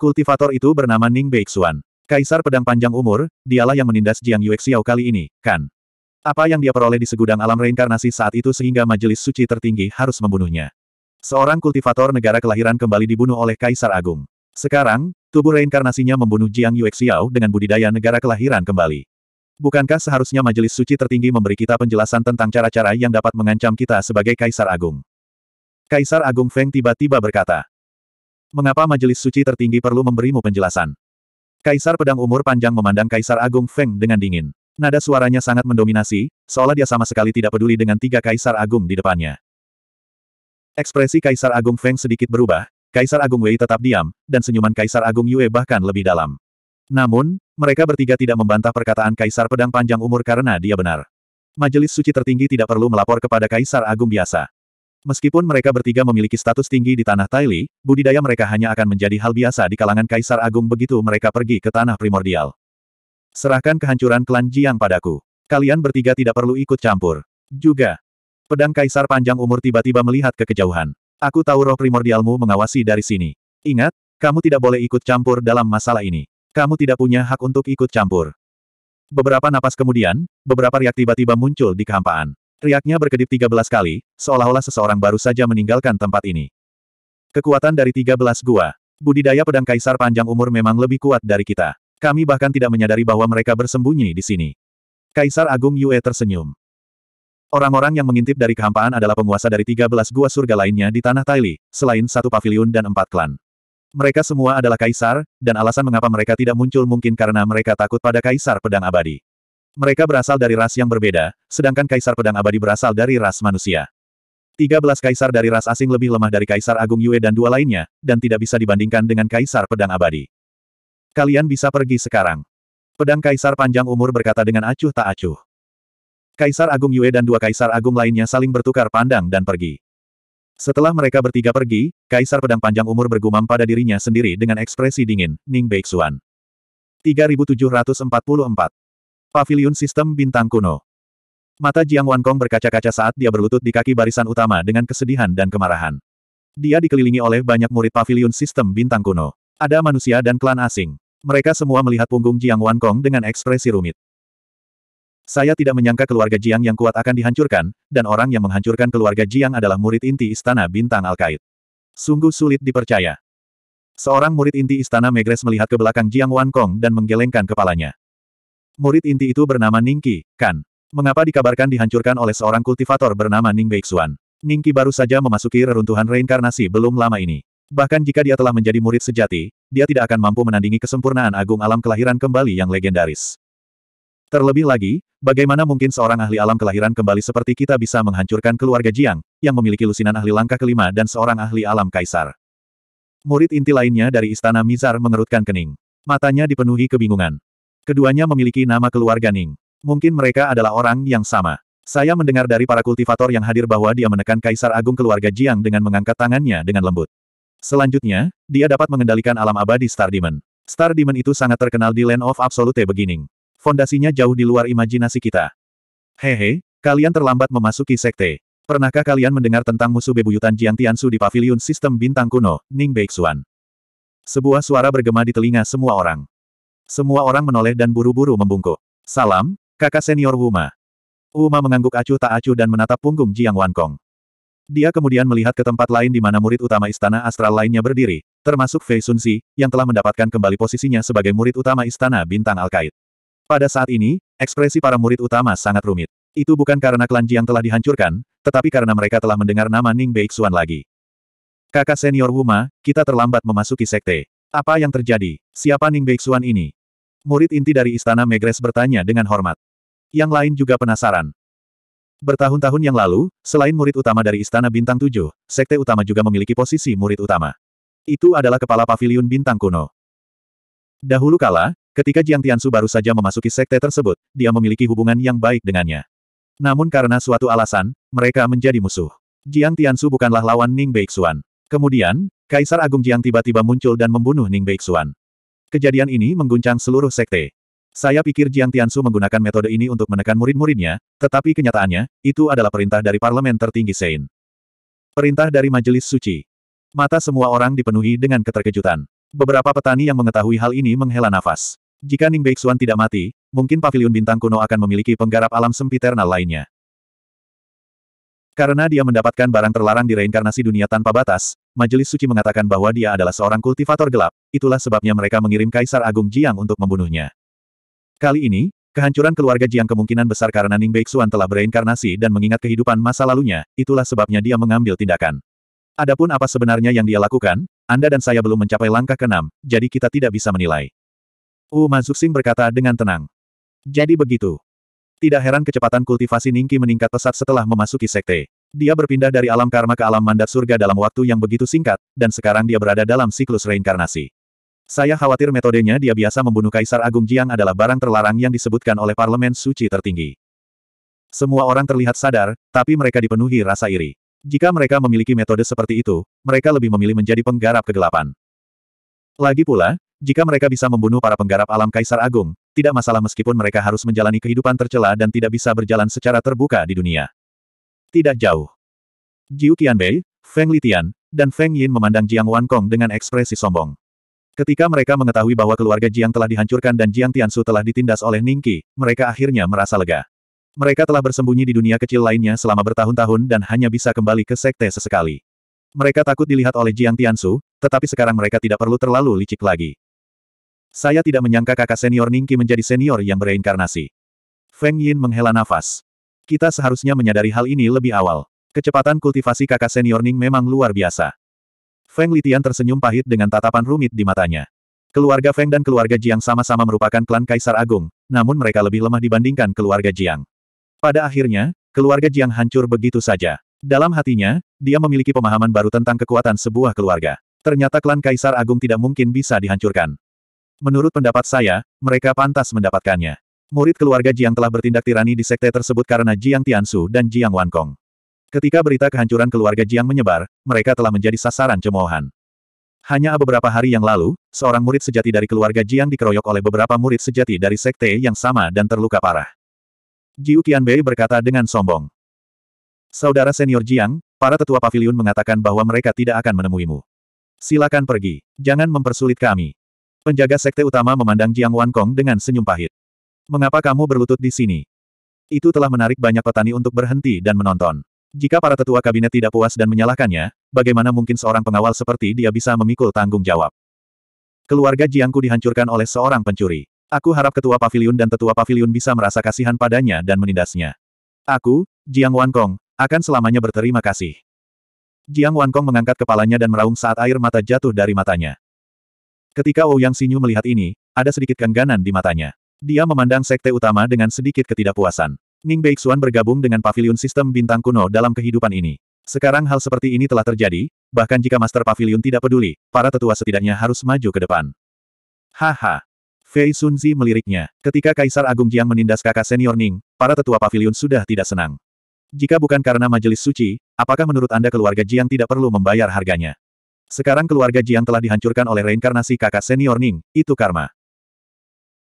Kultivator itu bernama Ning Beixuan. Kaisar Pedang Panjang Umur, dialah yang menindas Jiang Yuexiao kali ini, kan? Apa yang dia peroleh di segudang alam reinkarnasi saat itu sehingga majelis suci tertinggi harus membunuhnya. Seorang kultivator negara kelahiran kembali dibunuh oleh Kaisar Agung. Sekarang, tubuh reinkarnasinya membunuh Jiang Yuexiao dengan budidaya negara kelahiran kembali. Bukankah seharusnya majelis suci tertinggi memberi kita penjelasan tentang cara-cara yang dapat mengancam kita sebagai Kaisar Agung? Kaisar Agung Feng tiba-tiba berkata, Mengapa majelis suci tertinggi perlu memberimu penjelasan? Kaisar Pedang Umur Panjang memandang Kaisar Agung Feng dengan dingin. Nada suaranya sangat mendominasi, seolah dia sama sekali tidak peduli dengan tiga Kaisar Agung di depannya. Ekspresi Kaisar Agung Feng sedikit berubah, Kaisar Agung Wei tetap diam, dan senyuman Kaisar Agung Yue bahkan lebih dalam. Namun, mereka bertiga tidak membantah perkataan Kaisar Pedang Panjang Umur karena dia benar. Majelis suci tertinggi tidak perlu melapor kepada Kaisar Agung biasa. Meskipun mereka bertiga memiliki status tinggi di tanah Taili, budidaya mereka hanya akan menjadi hal biasa di kalangan Kaisar Agung begitu mereka pergi ke tanah primordial. Serahkan kehancuran klan Jiang padaku. Kalian bertiga tidak perlu ikut campur. Juga. Pedang Kaisar Panjang Umur tiba-tiba melihat ke kejauhan. Aku tahu roh primordialmu mengawasi dari sini. Ingat, kamu tidak boleh ikut campur dalam masalah ini. Kamu tidak punya hak untuk ikut campur. Beberapa napas kemudian, beberapa riak tiba-tiba muncul di kehampaan. Riaknya berkedip 13 kali, seolah-olah seseorang baru saja meninggalkan tempat ini. Kekuatan dari 13 gua. Budidaya pedang kaisar panjang umur memang lebih kuat dari kita. Kami bahkan tidak menyadari bahwa mereka bersembunyi di sini. Kaisar Agung Yue tersenyum. Orang-orang yang mengintip dari kehampaan adalah penguasa dari 13 gua surga lainnya di Tanah Taili, selain satu paviliun dan empat klan. Mereka semua adalah kaisar, dan alasan mengapa mereka tidak muncul mungkin karena mereka takut pada kaisar pedang abadi. Mereka berasal dari ras yang berbeda, sedangkan kaisar pedang abadi berasal dari ras manusia. 13 kaisar dari ras asing lebih lemah dari kaisar agung Yue dan dua lainnya, dan tidak bisa dibandingkan dengan kaisar pedang abadi. Kalian bisa pergi sekarang. Pedang kaisar panjang umur berkata dengan acuh tak acuh. Kaisar Agung Yue dan dua Kaisar Agung lainnya saling bertukar pandang dan pergi. Setelah mereka bertiga pergi, Kaisar Pedang Panjang Umur bergumam pada dirinya sendiri dengan ekspresi dingin, Ning Beixuan. 3744. Pavilion Sistem Bintang Kuno Mata Jiang Wankong berkaca-kaca saat dia berlutut di kaki barisan utama dengan kesedihan dan kemarahan. Dia dikelilingi oleh banyak murid Pavilion sistem bintang kuno. Ada manusia dan klan asing. Mereka semua melihat punggung Jiang Wankong dengan ekspresi rumit. Saya tidak menyangka keluarga Jiang yang kuat akan dihancurkan, dan orang yang menghancurkan keluarga Jiang adalah murid inti Istana Bintang al Alkait. Sungguh sulit dipercaya. Seorang murid inti Istana Megres melihat ke belakang Jiang Wan Kong dan menggelengkan kepalanya. Murid inti itu bernama Ning Qi, kan? Mengapa dikabarkan dihancurkan oleh seorang kultivator bernama Ning Beixuan? Ning Qi baru saja memasuki reruntuhan reinkarnasi belum lama ini. Bahkan jika dia telah menjadi murid sejati, dia tidak akan mampu menandingi kesempurnaan agung alam kelahiran kembali yang legendaris. Terlebih lagi, bagaimana mungkin seorang ahli alam kelahiran kembali seperti kita bisa menghancurkan keluarga Jiang, yang memiliki lusinan ahli langkah kelima dan seorang ahli alam kaisar. Murid inti lainnya dari istana Mizar mengerutkan kening. Matanya dipenuhi kebingungan. Keduanya memiliki nama keluarga Ning. Mungkin mereka adalah orang yang sama. Saya mendengar dari para kultivator yang hadir bahwa dia menekan Kaisar Agung keluarga Jiang dengan mengangkat tangannya dengan lembut. Selanjutnya, dia dapat mengendalikan alam abadi Star Demon. Star Demon itu sangat terkenal di Land of Absolute Beginning fondasinya jauh di luar imajinasi kita. Hehe, kalian terlambat memasuki sekte. Pernahkah kalian mendengar tentang musuh bebuyutan Jiang Tiansu di paviliun sistem bintang kuno, Ning Beixuan? Sebuah suara bergema di telinga semua orang. Semua orang menoleh dan buru-buru membungkuk. Salam, kakak senior Wuma. Wuma mengangguk acuh tak acuh dan menatap punggung Jiang Wankong. Dia kemudian melihat ke tempat lain di mana murid utama istana astral lainnya berdiri, termasuk Fei Sunsi, yang telah mendapatkan kembali posisinya sebagai murid utama istana bintang al Alkait. Pada saat ini, ekspresi para murid utama sangat rumit. Itu bukan karena klan Jiang telah dihancurkan, tetapi karena mereka telah mendengar nama Ning Beixuan lagi. Kakak senior Wuma, kita terlambat memasuki sekte. Apa yang terjadi? Siapa Ning Beixuan ini? Murid inti dari Istana Megres bertanya dengan hormat. Yang lain juga penasaran. Bertahun-tahun yang lalu, selain murid utama dari Istana Bintang Tujuh, Sekte Utama juga memiliki posisi murid utama. Itu adalah kepala Paviliun Bintang Kuno. Dahulu kala, Ketika Jiang Tiansu baru saja memasuki sekte tersebut, dia memiliki hubungan yang baik dengannya. Namun karena suatu alasan, mereka menjadi musuh. Jiang Tiansu bukanlah lawan Ning Beixuan. Kemudian, Kaisar Agung Jiang tiba-tiba muncul dan membunuh Ning Beixuan. Kejadian ini mengguncang seluruh sekte. Saya pikir Jiang Tiansu menggunakan metode ini untuk menekan murid-muridnya, tetapi kenyataannya, itu adalah perintah dari parlemen tertinggi Sein. Perintah dari Majelis Suci. Mata semua orang dipenuhi dengan keterkejutan. Beberapa petani yang mengetahui hal ini menghela nafas. Jika Ning Beixuan tidak mati, mungkin Paviliun bintang kuno akan memiliki penggarap alam sempiternal lainnya. Karena dia mendapatkan barang terlarang di reinkarnasi dunia tanpa batas, Majelis Suci mengatakan bahwa dia adalah seorang kultivator gelap, itulah sebabnya mereka mengirim Kaisar Agung Jiang untuk membunuhnya. Kali ini, kehancuran keluarga Jiang kemungkinan besar karena Ning Beixuan telah bereinkarnasi dan mengingat kehidupan masa lalunya, itulah sebabnya dia mengambil tindakan. Adapun apa sebenarnya yang dia lakukan, Anda dan saya belum mencapai langkah keenam, jadi kita tidak bisa menilai. Uma Zuxing berkata dengan tenang. Jadi begitu. Tidak heran kecepatan kultivasi Ningki meningkat pesat setelah memasuki sekte. Dia berpindah dari alam karma ke alam mandat surga dalam waktu yang begitu singkat, dan sekarang dia berada dalam siklus reinkarnasi. Saya khawatir metodenya dia biasa membunuh Kaisar Agung Jiang adalah barang terlarang yang disebutkan oleh parlemen suci tertinggi. Semua orang terlihat sadar, tapi mereka dipenuhi rasa iri. Jika mereka memiliki metode seperti itu, mereka lebih memilih menjadi penggarap kegelapan. Lagi pula, jika mereka bisa membunuh para penggarap alam Kaisar Agung, tidak masalah meskipun mereka harus menjalani kehidupan tercela dan tidak bisa berjalan secara terbuka di dunia. Tidak jauh. Jiu Qianbei, Feng Litian, dan Feng Yin memandang Jiang Wan Kong dengan ekspresi sombong. Ketika mereka mengetahui bahwa keluarga Jiang telah dihancurkan dan Jiang Tiansu telah ditindas oleh Ningqi, mereka akhirnya merasa lega. Mereka telah bersembunyi di dunia kecil lainnya selama bertahun-tahun dan hanya bisa kembali ke sekte sesekali. Mereka takut dilihat oleh Jiang Tiansu, tetapi sekarang mereka tidak perlu terlalu licik lagi. Saya tidak menyangka kakak senior Ningki menjadi senior yang bereinkarnasi. Feng Yin menghela nafas. Kita seharusnya menyadari hal ini lebih awal. Kecepatan kultivasi kakak senior Ning memang luar biasa. Feng Litian tersenyum pahit dengan tatapan rumit di matanya. Keluarga Feng dan keluarga Jiang sama-sama merupakan klan Kaisar Agung, namun mereka lebih lemah dibandingkan keluarga Jiang. Pada akhirnya, keluarga Jiang hancur begitu saja. Dalam hatinya, dia memiliki pemahaman baru tentang kekuatan sebuah keluarga. Ternyata klan Kaisar Agung tidak mungkin bisa dihancurkan. Menurut pendapat saya, mereka pantas mendapatkannya. Murid keluarga Jiang telah bertindak tirani di sekte tersebut karena Jiang Tiansu dan Jiang Wankong. Ketika berita kehancuran keluarga Jiang menyebar, mereka telah menjadi sasaran cemoohan. Hanya beberapa hari yang lalu, seorang murid sejati dari keluarga Jiang dikeroyok oleh beberapa murid sejati dari sekte yang sama dan terluka parah. Jiu Qianbei berkata dengan sombong. Saudara senior Jiang, para tetua pavilion mengatakan bahwa mereka tidak akan menemuimu. Silakan pergi, jangan mempersulit kami. Penjaga sekte utama memandang Jiang Wankong dengan senyum pahit. Mengapa kamu berlutut di sini? Itu telah menarik banyak petani untuk berhenti dan menonton. Jika para tetua kabinet tidak puas dan menyalahkannya, bagaimana mungkin seorang pengawal seperti dia bisa memikul tanggung jawab? Keluarga Jiangku dihancurkan oleh seorang pencuri. Aku harap ketua pavilion dan tetua pavilion bisa merasa kasihan padanya dan menindasnya. Aku, Jiang Wankong, akan selamanya berterima kasih. Jiang Wankong mengangkat kepalanya dan meraung saat air mata jatuh dari matanya. Ketika Ouyang Sinyu melihat ini, ada sedikit kengganan di matanya. Dia memandang sekte utama dengan sedikit ketidakpuasan. Ning Beixuan bergabung dengan pavilion sistem bintang kuno dalam kehidupan ini. Sekarang hal seperti ini telah terjadi, bahkan jika Master Pavilion tidak peduli, para tetua setidaknya harus maju ke depan. Haha. Fei Sunzi meliriknya. Ketika Kaisar Agung Jiang menindas kakak senior Ning, para tetua pavilion sudah tidak senang. Jika bukan karena majelis suci, apakah menurut Anda keluarga Jiang tidak perlu membayar harganya? Sekarang keluarga Jiang telah dihancurkan oleh reinkarnasi kakak senior Ning, itu karma.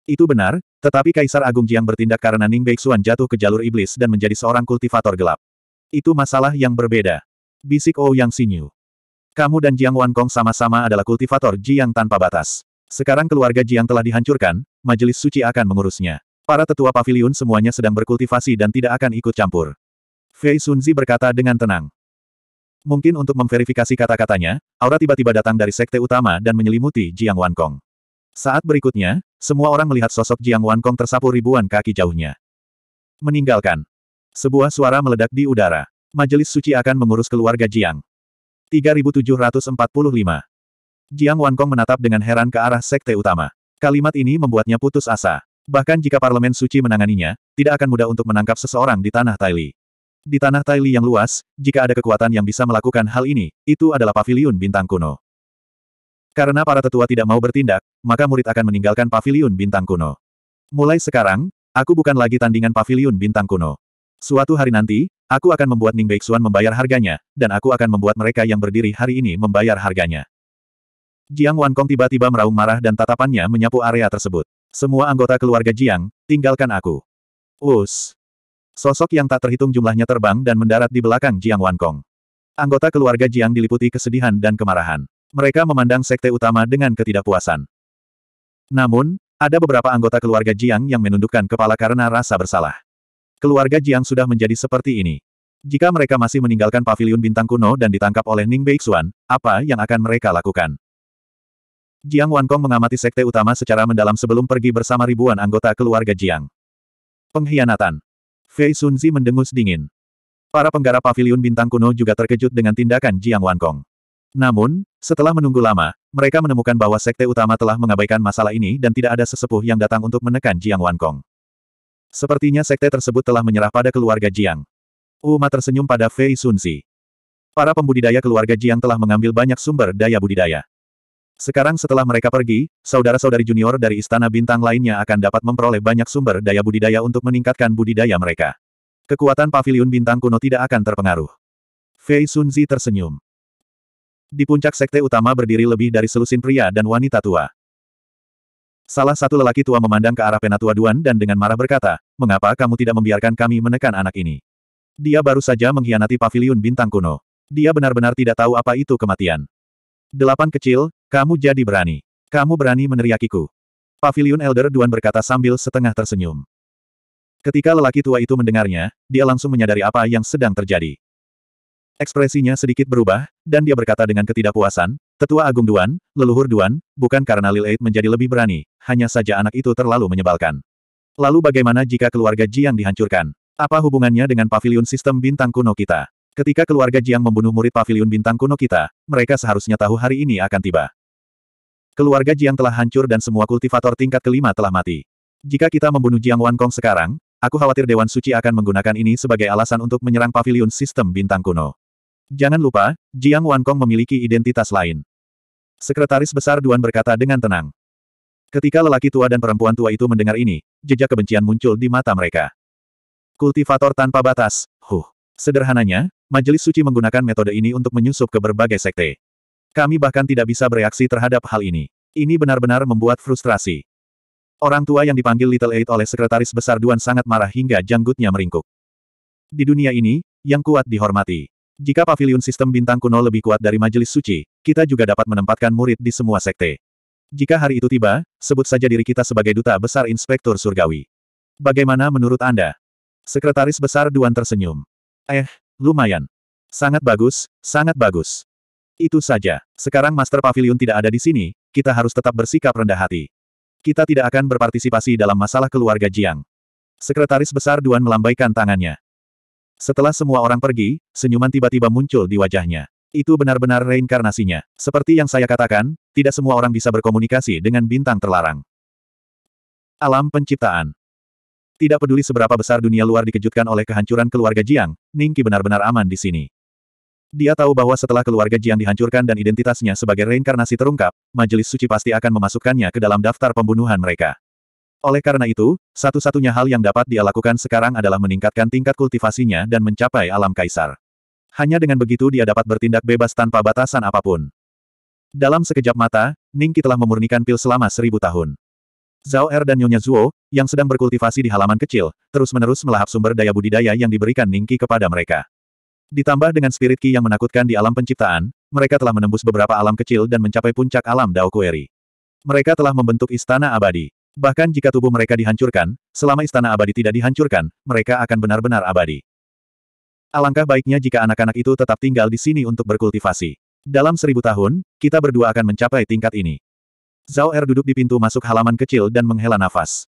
Itu benar, tetapi Kaisar Agung Jiang bertindak karena Ning Beixuan jatuh ke jalur iblis dan menjadi seorang kultivator gelap. Itu masalah yang berbeda. Bisik Ou oh Yang Xinyu. Kamu dan Jiang Wan Kong sama-sama adalah kultivator Jiang tanpa batas. Sekarang keluarga Jiang telah dihancurkan, majelis suci akan mengurusnya. Para tetua pavilion semuanya sedang berkultivasi dan tidak akan ikut campur. Fei Sunzi berkata dengan tenang. Mungkin untuk memverifikasi kata-katanya, aura tiba-tiba datang dari sekte utama dan menyelimuti Jiang Wankong. Saat berikutnya, semua orang melihat sosok Jiang Wankong tersapu ribuan kaki jauhnya. Meninggalkan. Sebuah suara meledak di udara. Majelis suci akan mengurus keluarga Jiang. 3745. Jiang Wankong menatap dengan heran ke arah sekte utama. Kalimat ini membuatnya putus asa. Bahkan jika parlemen suci menanganinya, tidak akan mudah untuk menangkap seseorang di tanah Taili. Di tanah Taili yang luas, jika ada kekuatan yang bisa melakukan hal ini, itu adalah paviliun bintang kuno. Karena para tetua tidak mau bertindak, maka murid akan meninggalkan paviliun bintang kuno. Mulai sekarang, aku bukan lagi tandingan paviliun bintang kuno. Suatu hari nanti, aku akan membuat Ning Baixuan membayar harganya, dan aku akan membuat mereka yang berdiri hari ini membayar harganya. Jiang Wankong tiba-tiba meraung marah dan tatapannya menyapu area tersebut. Semua anggota keluarga Jiang, tinggalkan aku. Us. Sosok yang tak terhitung jumlahnya terbang dan mendarat di belakang Jiang Wankong. Anggota keluarga Jiang diliputi kesedihan dan kemarahan. Mereka memandang sekte utama dengan ketidakpuasan. Namun, ada beberapa anggota keluarga Jiang yang menundukkan kepala karena rasa bersalah. Keluarga Jiang sudah menjadi seperti ini. Jika mereka masih meninggalkan pavilion bintang kuno dan ditangkap oleh Ning Beixuan, apa yang akan mereka lakukan? Jiang Wankong mengamati sekte utama secara mendalam sebelum pergi bersama ribuan anggota keluarga Jiang. Pengkhianatan. Fei Sunzi mendengus dingin. Para penggarap pavilion bintang kuno juga terkejut dengan tindakan Jiang Wan Kong. Namun, setelah menunggu lama, mereka menemukan bahwa sekte utama telah mengabaikan masalah ini dan tidak ada sesepuh yang datang untuk menekan Jiang Wan Kong. Sepertinya sekte tersebut telah menyerah pada keluarga Jiang. Uma tersenyum pada Fei Sunzi. Para pembudidaya keluarga Jiang telah mengambil banyak sumber daya budidaya. Sekarang setelah mereka pergi, saudara-saudari junior dari Istana Bintang lainnya akan dapat memperoleh banyak sumber daya budidaya untuk meningkatkan budidaya mereka. Kekuatan paviliun bintang kuno tidak akan terpengaruh. Fei Sunzi tersenyum. Di puncak sekte utama berdiri lebih dari selusin pria dan wanita tua. Salah satu lelaki tua memandang ke arah penatua Duan dan dengan marah berkata, Mengapa kamu tidak membiarkan kami menekan anak ini? Dia baru saja mengkhianati paviliun bintang kuno. Dia benar-benar tidak tahu apa itu kematian. Delapan kecil, kamu jadi berani. Kamu berani meneriakiku. Pavilion Elder Duan berkata sambil setengah tersenyum. Ketika lelaki tua itu mendengarnya, dia langsung menyadari apa yang sedang terjadi. Ekspresinya sedikit berubah, dan dia berkata dengan ketidakpuasan, Tetua Agung Duan, leluhur Duan, bukan karena Lil Eid menjadi lebih berani, hanya saja anak itu terlalu menyebalkan. Lalu bagaimana jika keluarga Jiang dihancurkan? Apa hubungannya dengan pavilion sistem bintang kuno kita? Ketika keluarga Jiang membunuh murid pavilion bintang kuno kita, mereka seharusnya tahu hari ini akan tiba. Keluarga Jiang telah hancur dan semua kultivator tingkat kelima telah mati. Jika kita membunuh Jiang Wan Kong sekarang, aku khawatir Dewan Suci akan menggunakan ini sebagai alasan untuk menyerang pavilion sistem bintang kuno. Jangan lupa, Jiang Wan Kong memiliki identitas lain. Sekretaris Besar Duan berkata dengan tenang. Ketika lelaki tua dan perempuan tua itu mendengar ini, jejak kebencian muncul di mata mereka. Kultivator tanpa batas, huh. Sederhananya, Majelis suci menggunakan metode ini untuk menyusup ke berbagai sekte. Kami bahkan tidak bisa bereaksi terhadap hal ini. Ini benar-benar membuat frustrasi. Orang tua yang dipanggil Little Eight oleh sekretaris besar Duan sangat marah hingga janggutnya meringkuk. Di dunia ini, yang kuat dihormati. Jika pavilion sistem bintang kuno lebih kuat dari majelis suci, kita juga dapat menempatkan murid di semua sekte. Jika hari itu tiba, sebut saja diri kita sebagai duta besar inspektur surgawi. Bagaimana menurut Anda? Sekretaris besar Duan tersenyum. Eh, Lumayan. Sangat bagus, sangat bagus. Itu saja. Sekarang Master Pavilion tidak ada di sini, kita harus tetap bersikap rendah hati. Kita tidak akan berpartisipasi dalam masalah keluarga Jiang. Sekretaris Besar Duan melambaikan tangannya. Setelah semua orang pergi, senyuman tiba-tiba muncul di wajahnya. Itu benar-benar reinkarnasinya. Seperti yang saya katakan, tidak semua orang bisa berkomunikasi dengan bintang terlarang. Alam penciptaan. Tidak peduli seberapa besar dunia luar dikejutkan oleh kehancuran keluarga Jiang, Ningki benar-benar aman di sini. Dia tahu bahwa setelah keluarga Jiang dihancurkan dan identitasnya sebagai reinkarnasi terungkap, majelis suci pasti akan memasukkannya ke dalam daftar pembunuhan mereka. Oleh karena itu, satu-satunya hal yang dapat dia lakukan sekarang adalah meningkatkan tingkat kultivasinya dan mencapai alam kaisar. Hanya dengan begitu dia dapat bertindak bebas tanpa batasan apapun. Dalam sekejap mata, Ningki telah memurnikan pil selama seribu tahun. Zhao Er dan Nyonya Zuo, yang sedang berkultivasi di halaman kecil, terus-menerus melahap sumber daya budidaya yang diberikan Ningki kepada mereka. Ditambah dengan spirit Ki yang menakutkan di alam penciptaan, mereka telah menembus beberapa alam kecil dan mencapai puncak alam Dao Kueri. Mereka telah membentuk istana abadi. Bahkan jika tubuh mereka dihancurkan, selama istana abadi tidak dihancurkan, mereka akan benar-benar abadi. Alangkah baiknya jika anak-anak itu tetap tinggal di sini untuk berkultivasi. Dalam seribu tahun, kita berdua akan mencapai tingkat ini. Zhao Er duduk di pintu masuk halaman kecil dan menghela nafas.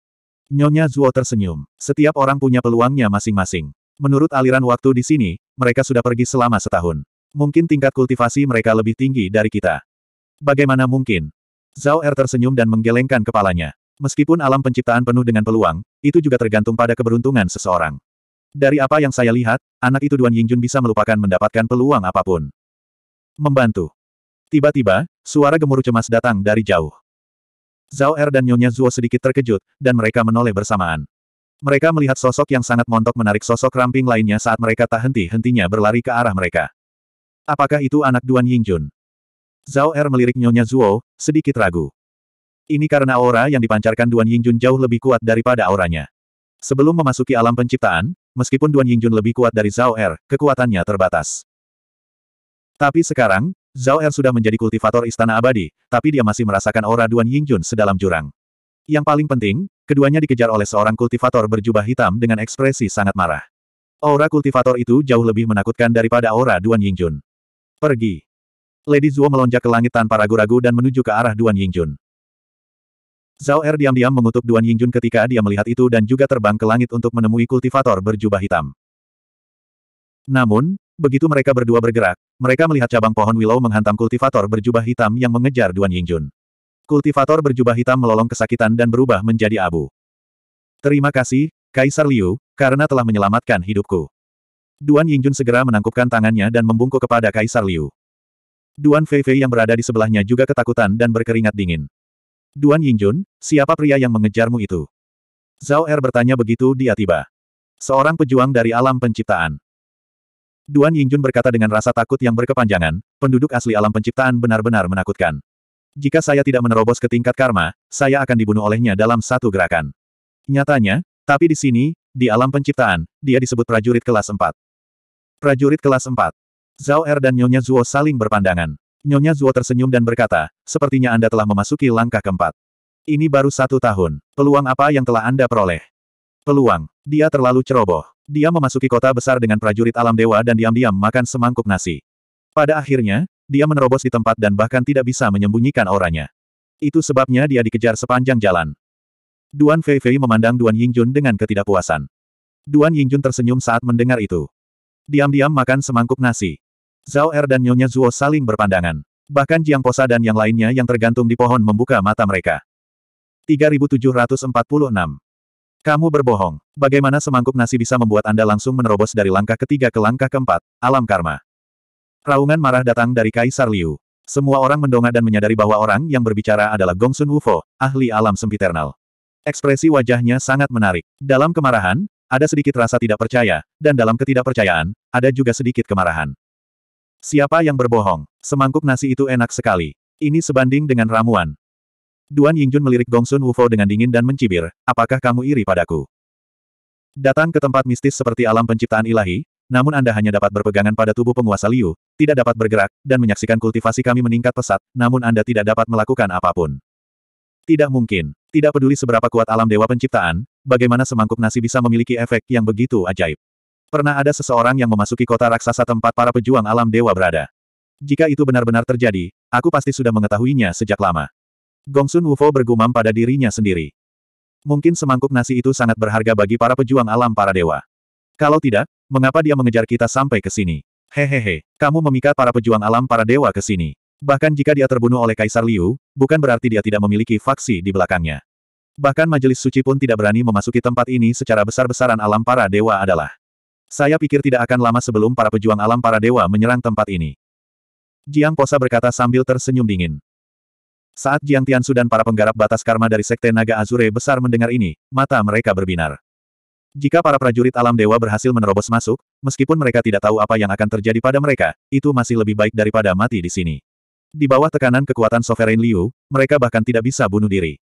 Nyonya Zuo tersenyum. Setiap orang punya peluangnya masing-masing. Menurut aliran waktu di sini, mereka sudah pergi selama setahun. Mungkin tingkat kultivasi mereka lebih tinggi dari kita. Bagaimana mungkin? Zhao Er tersenyum dan menggelengkan kepalanya. Meskipun alam penciptaan penuh dengan peluang, itu juga tergantung pada keberuntungan seseorang. Dari apa yang saya lihat, anak itu Duan Yingjun bisa melupakan mendapatkan peluang apapun. Membantu. Tiba-tiba, suara gemuruh cemas datang dari jauh. Zhao Er dan Nyonya Zuo sedikit terkejut, dan mereka menoleh bersamaan. Mereka melihat sosok yang sangat montok menarik sosok ramping lainnya saat mereka tak henti-hentinya berlari ke arah mereka. Apakah itu anak Duan Yingjun? Zhao Er melirik Nyonya Zuo, sedikit ragu. Ini karena aura yang dipancarkan Duan Yingjun jauh lebih kuat daripada auranya. Sebelum memasuki alam penciptaan, meskipun Duan Yingjun lebih kuat dari Zhao Er, kekuatannya terbatas. Tapi sekarang, Zhao Er sudah menjadi kultivator istana abadi, tapi dia masih merasakan aura Duan Yingjun sedalam jurang. Yang paling penting, keduanya dikejar oleh seorang kultivator berjubah hitam dengan ekspresi sangat marah. Aura kultivator itu jauh lebih menakutkan daripada aura Duan Yingjun. Pergi. Lady Zuo melonjak ke langit tanpa ragu-ragu dan menuju ke arah Duan Yingjun. Zhao Er diam-diam mengutuk Duan Yingjun ketika dia melihat itu dan juga terbang ke langit untuk menemui kultivator berjubah hitam. Namun, begitu mereka berdua bergerak, mereka melihat cabang pohon willow menghantam kultivator berjubah hitam yang mengejar Duan Yingjun. Kultivator berjubah hitam melolong kesakitan dan berubah menjadi abu. Terima kasih, Kaisar Liu, karena telah menyelamatkan hidupku. Duan Yingjun segera menangkupkan tangannya dan membungkuk kepada Kaisar Liu. Duan Feifei yang berada di sebelahnya juga ketakutan dan berkeringat dingin. Duan Yingjun, siapa pria yang mengejarmu itu? Zhao Er bertanya begitu dia tiba. Seorang pejuang dari alam penciptaan. Duan Yingjun berkata dengan rasa takut yang berkepanjangan, penduduk asli alam penciptaan benar-benar menakutkan. Jika saya tidak menerobos ke tingkat karma, saya akan dibunuh olehnya dalam satu gerakan. Nyatanya, tapi di sini, di alam penciptaan, dia disebut prajurit kelas 4. Prajurit kelas 4. Zhao Er dan Nyonya Zuo saling berpandangan. Nyonya Zuo tersenyum dan berkata, sepertinya Anda telah memasuki langkah keempat. Ini baru satu tahun. Peluang apa yang telah Anda peroleh? Peluang. Dia terlalu ceroboh. Dia memasuki kota besar dengan prajurit alam dewa dan diam-diam makan semangkuk nasi. Pada akhirnya, dia menerobos di tempat dan bahkan tidak bisa menyembunyikan auranya. Itu sebabnya dia dikejar sepanjang jalan. Duan Fei Fei memandang Duan Yingjun dengan ketidakpuasan. Duan Yingjun tersenyum saat mendengar itu. Diam-diam makan semangkuk nasi. Zhao Er dan Nyonya Zuo saling berpandangan. Bahkan Jiang Posa dan yang lainnya yang tergantung di pohon membuka mata mereka. 3746 kamu berbohong. Bagaimana semangkuk nasi bisa membuat Anda langsung menerobos dari langkah ketiga ke langkah keempat, alam karma? Raungan marah datang dari Kaisar Liu. Semua orang mendongak dan menyadari bahwa orang yang berbicara adalah Gongsun Wufo, ahli alam sempiternal. Ekspresi wajahnya sangat menarik. Dalam kemarahan, ada sedikit rasa tidak percaya, dan dalam ketidakpercayaan, ada juga sedikit kemarahan. Siapa yang berbohong? Semangkuk nasi itu enak sekali. Ini sebanding dengan ramuan. Duan Yingjun melirik Gongsun Wufo dengan dingin dan mencibir, apakah kamu iri padaku? Datang ke tempat mistis seperti alam penciptaan ilahi, namun Anda hanya dapat berpegangan pada tubuh penguasa Liu, tidak dapat bergerak, dan menyaksikan kultivasi kami meningkat pesat, namun Anda tidak dapat melakukan apapun. Tidak mungkin. Tidak peduli seberapa kuat alam dewa penciptaan, bagaimana semangkuk nasi bisa memiliki efek yang begitu ajaib. Pernah ada seseorang yang memasuki kota raksasa tempat para pejuang alam dewa berada. Jika itu benar-benar terjadi, aku pasti sudah mengetahuinya sejak lama. Gongsun Wufo bergumam pada dirinya sendiri. Mungkin semangkuk nasi itu sangat berharga bagi para pejuang alam para dewa. Kalau tidak, mengapa dia mengejar kita sampai ke sini? Hehehe, kamu memikat para pejuang alam para dewa ke sini. Bahkan jika dia terbunuh oleh Kaisar Liu, bukan berarti dia tidak memiliki faksi di belakangnya. Bahkan majelis suci pun tidak berani memasuki tempat ini secara besar-besaran alam para dewa adalah. Saya pikir tidak akan lama sebelum para pejuang alam para dewa menyerang tempat ini. Jiang Posa berkata sambil tersenyum dingin. Saat Jiang Tian dan para penggarap batas karma dari Sekte Naga Azure besar mendengar ini, mata mereka berbinar. Jika para prajurit alam dewa berhasil menerobos masuk, meskipun mereka tidak tahu apa yang akan terjadi pada mereka, itu masih lebih baik daripada mati di sini. Di bawah tekanan kekuatan Sovereign Liu, mereka bahkan tidak bisa bunuh diri.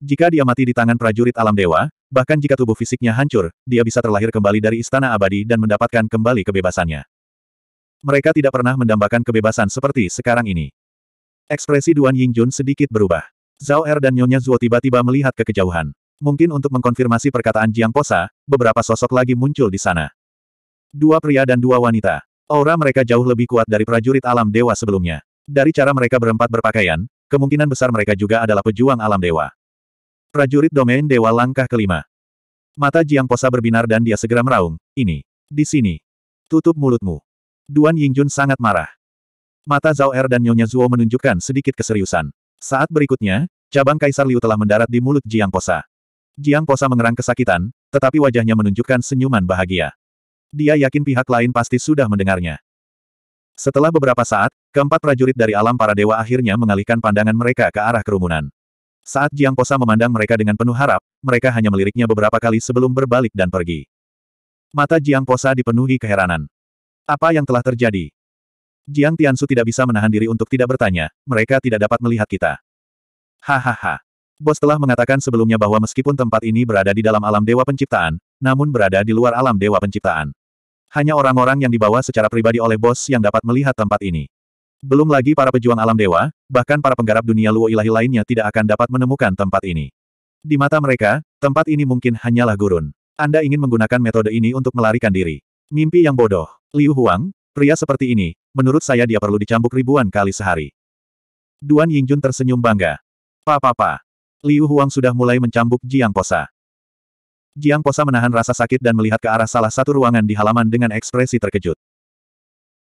Jika dia mati di tangan prajurit alam dewa, bahkan jika tubuh fisiknya hancur, dia bisa terlahir kembali dari istana abadi dan mendapatkan kembali kebebasannya. Mereka tidak pernah mendambakan kebebasan seperti sekarang ini. Ekspresi Duan Yingjun sedikit berubah. Zhao Er dan Nyonya Zuo tiba-tiba melihat ke kejauhan. Mungkin untuk mengkonfirmasi perkataan Jiang Posa, beberapa sosok lagi muncul di sana. Dua pria dan dua wanita. Aura mereka jauh lebih kuat dari prajurit alam dewa sebelumnya. Dari cara mereka berempat berpakaian, kemungkinan besar mereka juga adalah pejuang alam dewa. Prajurit domain dewa langkah kelima. Mata Jiang Posa berbinar dan dia segera meraung, ini. Di sini. Tutup mulutmu. Duan Yingjun sangat marah. Mata Zhao Er dan Nyonya Zuo menunjukkan sedikit keseriusan. Saat berikutnya, cabang Kaisar Liu telah mendarat di mulut Jiang Posa. Jiang Posa mengerang kesakitan, tetapi wajahnya menunjukkan senyuman bahagia. Dia yakin pihak lain pasti sudah mendengarnya. Setelah beberapa saat, keempat prajurit dari alam para dewa akhirnya mengalihkan pandangan mereka ke arah kerumunan. Saat Jiang Posa memandang mereka dengan penuh harap, mereka hanya meliriknya beberapa kali sebelum berbalik dan pergi. Mata Jiang Posa dipenuhi keheranan. Apa yang telah terjadi? Jiang Tiansu tidak bisa menahan diri untuk tidak bertanya, mereka tidak dapat melihat kita. Hahaha. Bos telah mengatakan sebelumnya bahwa meskipun tempat ini berada di dalam alam dewa penciptaan, namun berada di luar alam dewa penciptaan. Hanya orang-orang yang dibawa secara pribadi oleh bos yang dapat melihat tempat ini. Belum lagi para pejuang alam dewa, bahkan para penggarap dunia luo ilahi lainnya tidak akan dapat menemukan tempat ini. Di mata mereka, tempat ini mungkin hanyalah gurun. Anda ingin menggunakan metode ini untuk melarikan diri. Mimpi yang bodoh. Liu Huang, pria seperti ini, menurut saya dia perlu dicambuk ribuan kali sehari. Duan Yingjun tersenyum bangga. Pa-pa-pa. Liu Huang sudah mulai mencambuk Jiang Posa. Jiang Posa menahan rasa sakit dan melihat ke arah salah satu ruangan di halaman dengan ekspresi terkejut.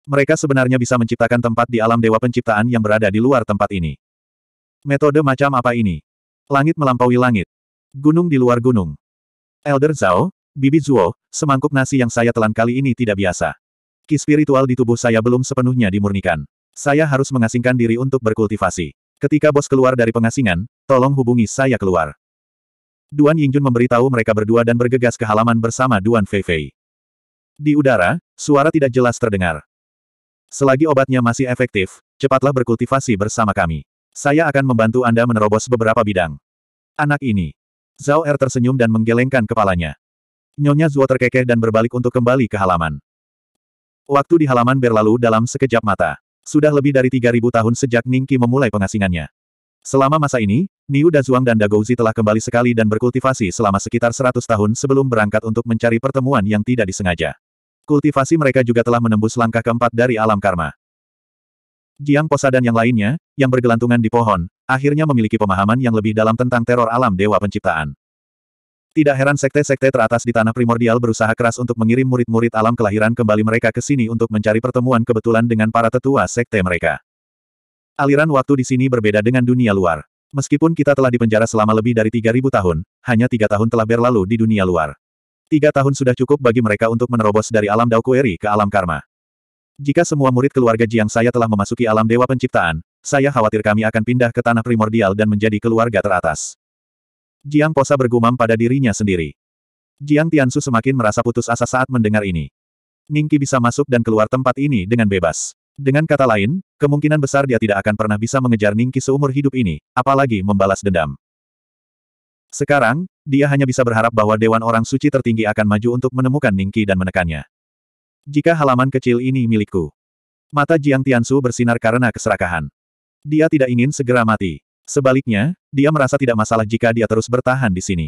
Mereka sebenarnya bisa menciptakan tempat di alam dewa penciptaan yang berada di luar tempat ini. Metode macam apa ini? Langit melampaui langit. Gunung di luar gunung. Elder Zhao, Bibi Zuo, semangkuk nasi yang saya telan kali ini tidak biasa. Ki spiritual di tubuh saya belum sepenuhnya dimurnikan. Saya harus mengasingkan diri untuk berkultivasi. Ketika bos keluar dari pengasingan, tolong hubungi saya keluar. Duan Yingjun memberitahu mereka berdua dan bergegas ke halaman bersama Duan Fei Fei. Di udara, suara tidak jelas terdengar. Selagi obatnya masih efektif, cepatlah berkultivasi bersama kami. Saya akan membantu Anda menerobos beberapa bidang. Anak ini. Zhao Er tersenyum dan menggelengkan kepalanya. Nyonya Zuo terkekeh dan berbalik untuk kembali ke halaman. Waktu di halaman berlalu dalam sekejap mata. Sudah lebih dari 3.000 tahun sejak Ningqi memulai pengasingannya. Selama masa ini, Niu Dazuang dan Dagouzi telah kembali sekali dan berkultivasi selama sekitar 100 tahun sebelum berangkat untuk mencari pertemuan yang tidak disengaja. Kultivasi mereka juga telah menembus langkah keempat dari alam karma. Jiang Posa dan yang lainnya, yang bergelantungan di pohon, akhirnya memiliki pemahaman yang lebih dalam tentang teror alam Dewa Penciptaan. Tidak heran sekte-sekte teratas di tanah primordial berusaha keras untuk mengirim murid-murid alam kelahiran kembali mereka ke sini untuk mencari pertemuan kebetulan dengan para tetua sekte mereka. Aliran waktu di sini berbeda dengan dunia luar. Meskipun kita telah dipenjara selama lebih dari 3.000 tahun, hanya tiga tahun telah berlalu di dunia luar. Tiga tahun sudah cukup bagi mereka untuk menerobos dari alam Daokueri ke alam karma. Jika semua murid keluarga Jiang saya telah memasuki alam Dewa Penciptaan, saya khawatir kami akan pindah ke tanah primordial dan menjadi keluarga teratas. Jiang Posa bergumam pada dirinya sendiri. Jiang Tiansu semakin merasa putus asa saat mendengar ini. Ningki bisa masuk dan keluar tempat ini dengan bebas. Dengan kata lain, kemungkinan besar dia tidak akan pernah bisa mengejar Ningki seumur hidup ini, apalagi membalas dendam. Sekarang, dia hanya bisa berharap bahwa Dewan Orang Suci tertinggi akan maju untuk menemukan Ningki dan menekannya. Jika halaman kecil ini milikku. Mata Jiang Tiansu bersinar karena keserakahan. Dia tidak ingin segera mati. Sebaliknya, dia merasa tidak masalah jika dia terus bertahan di sini.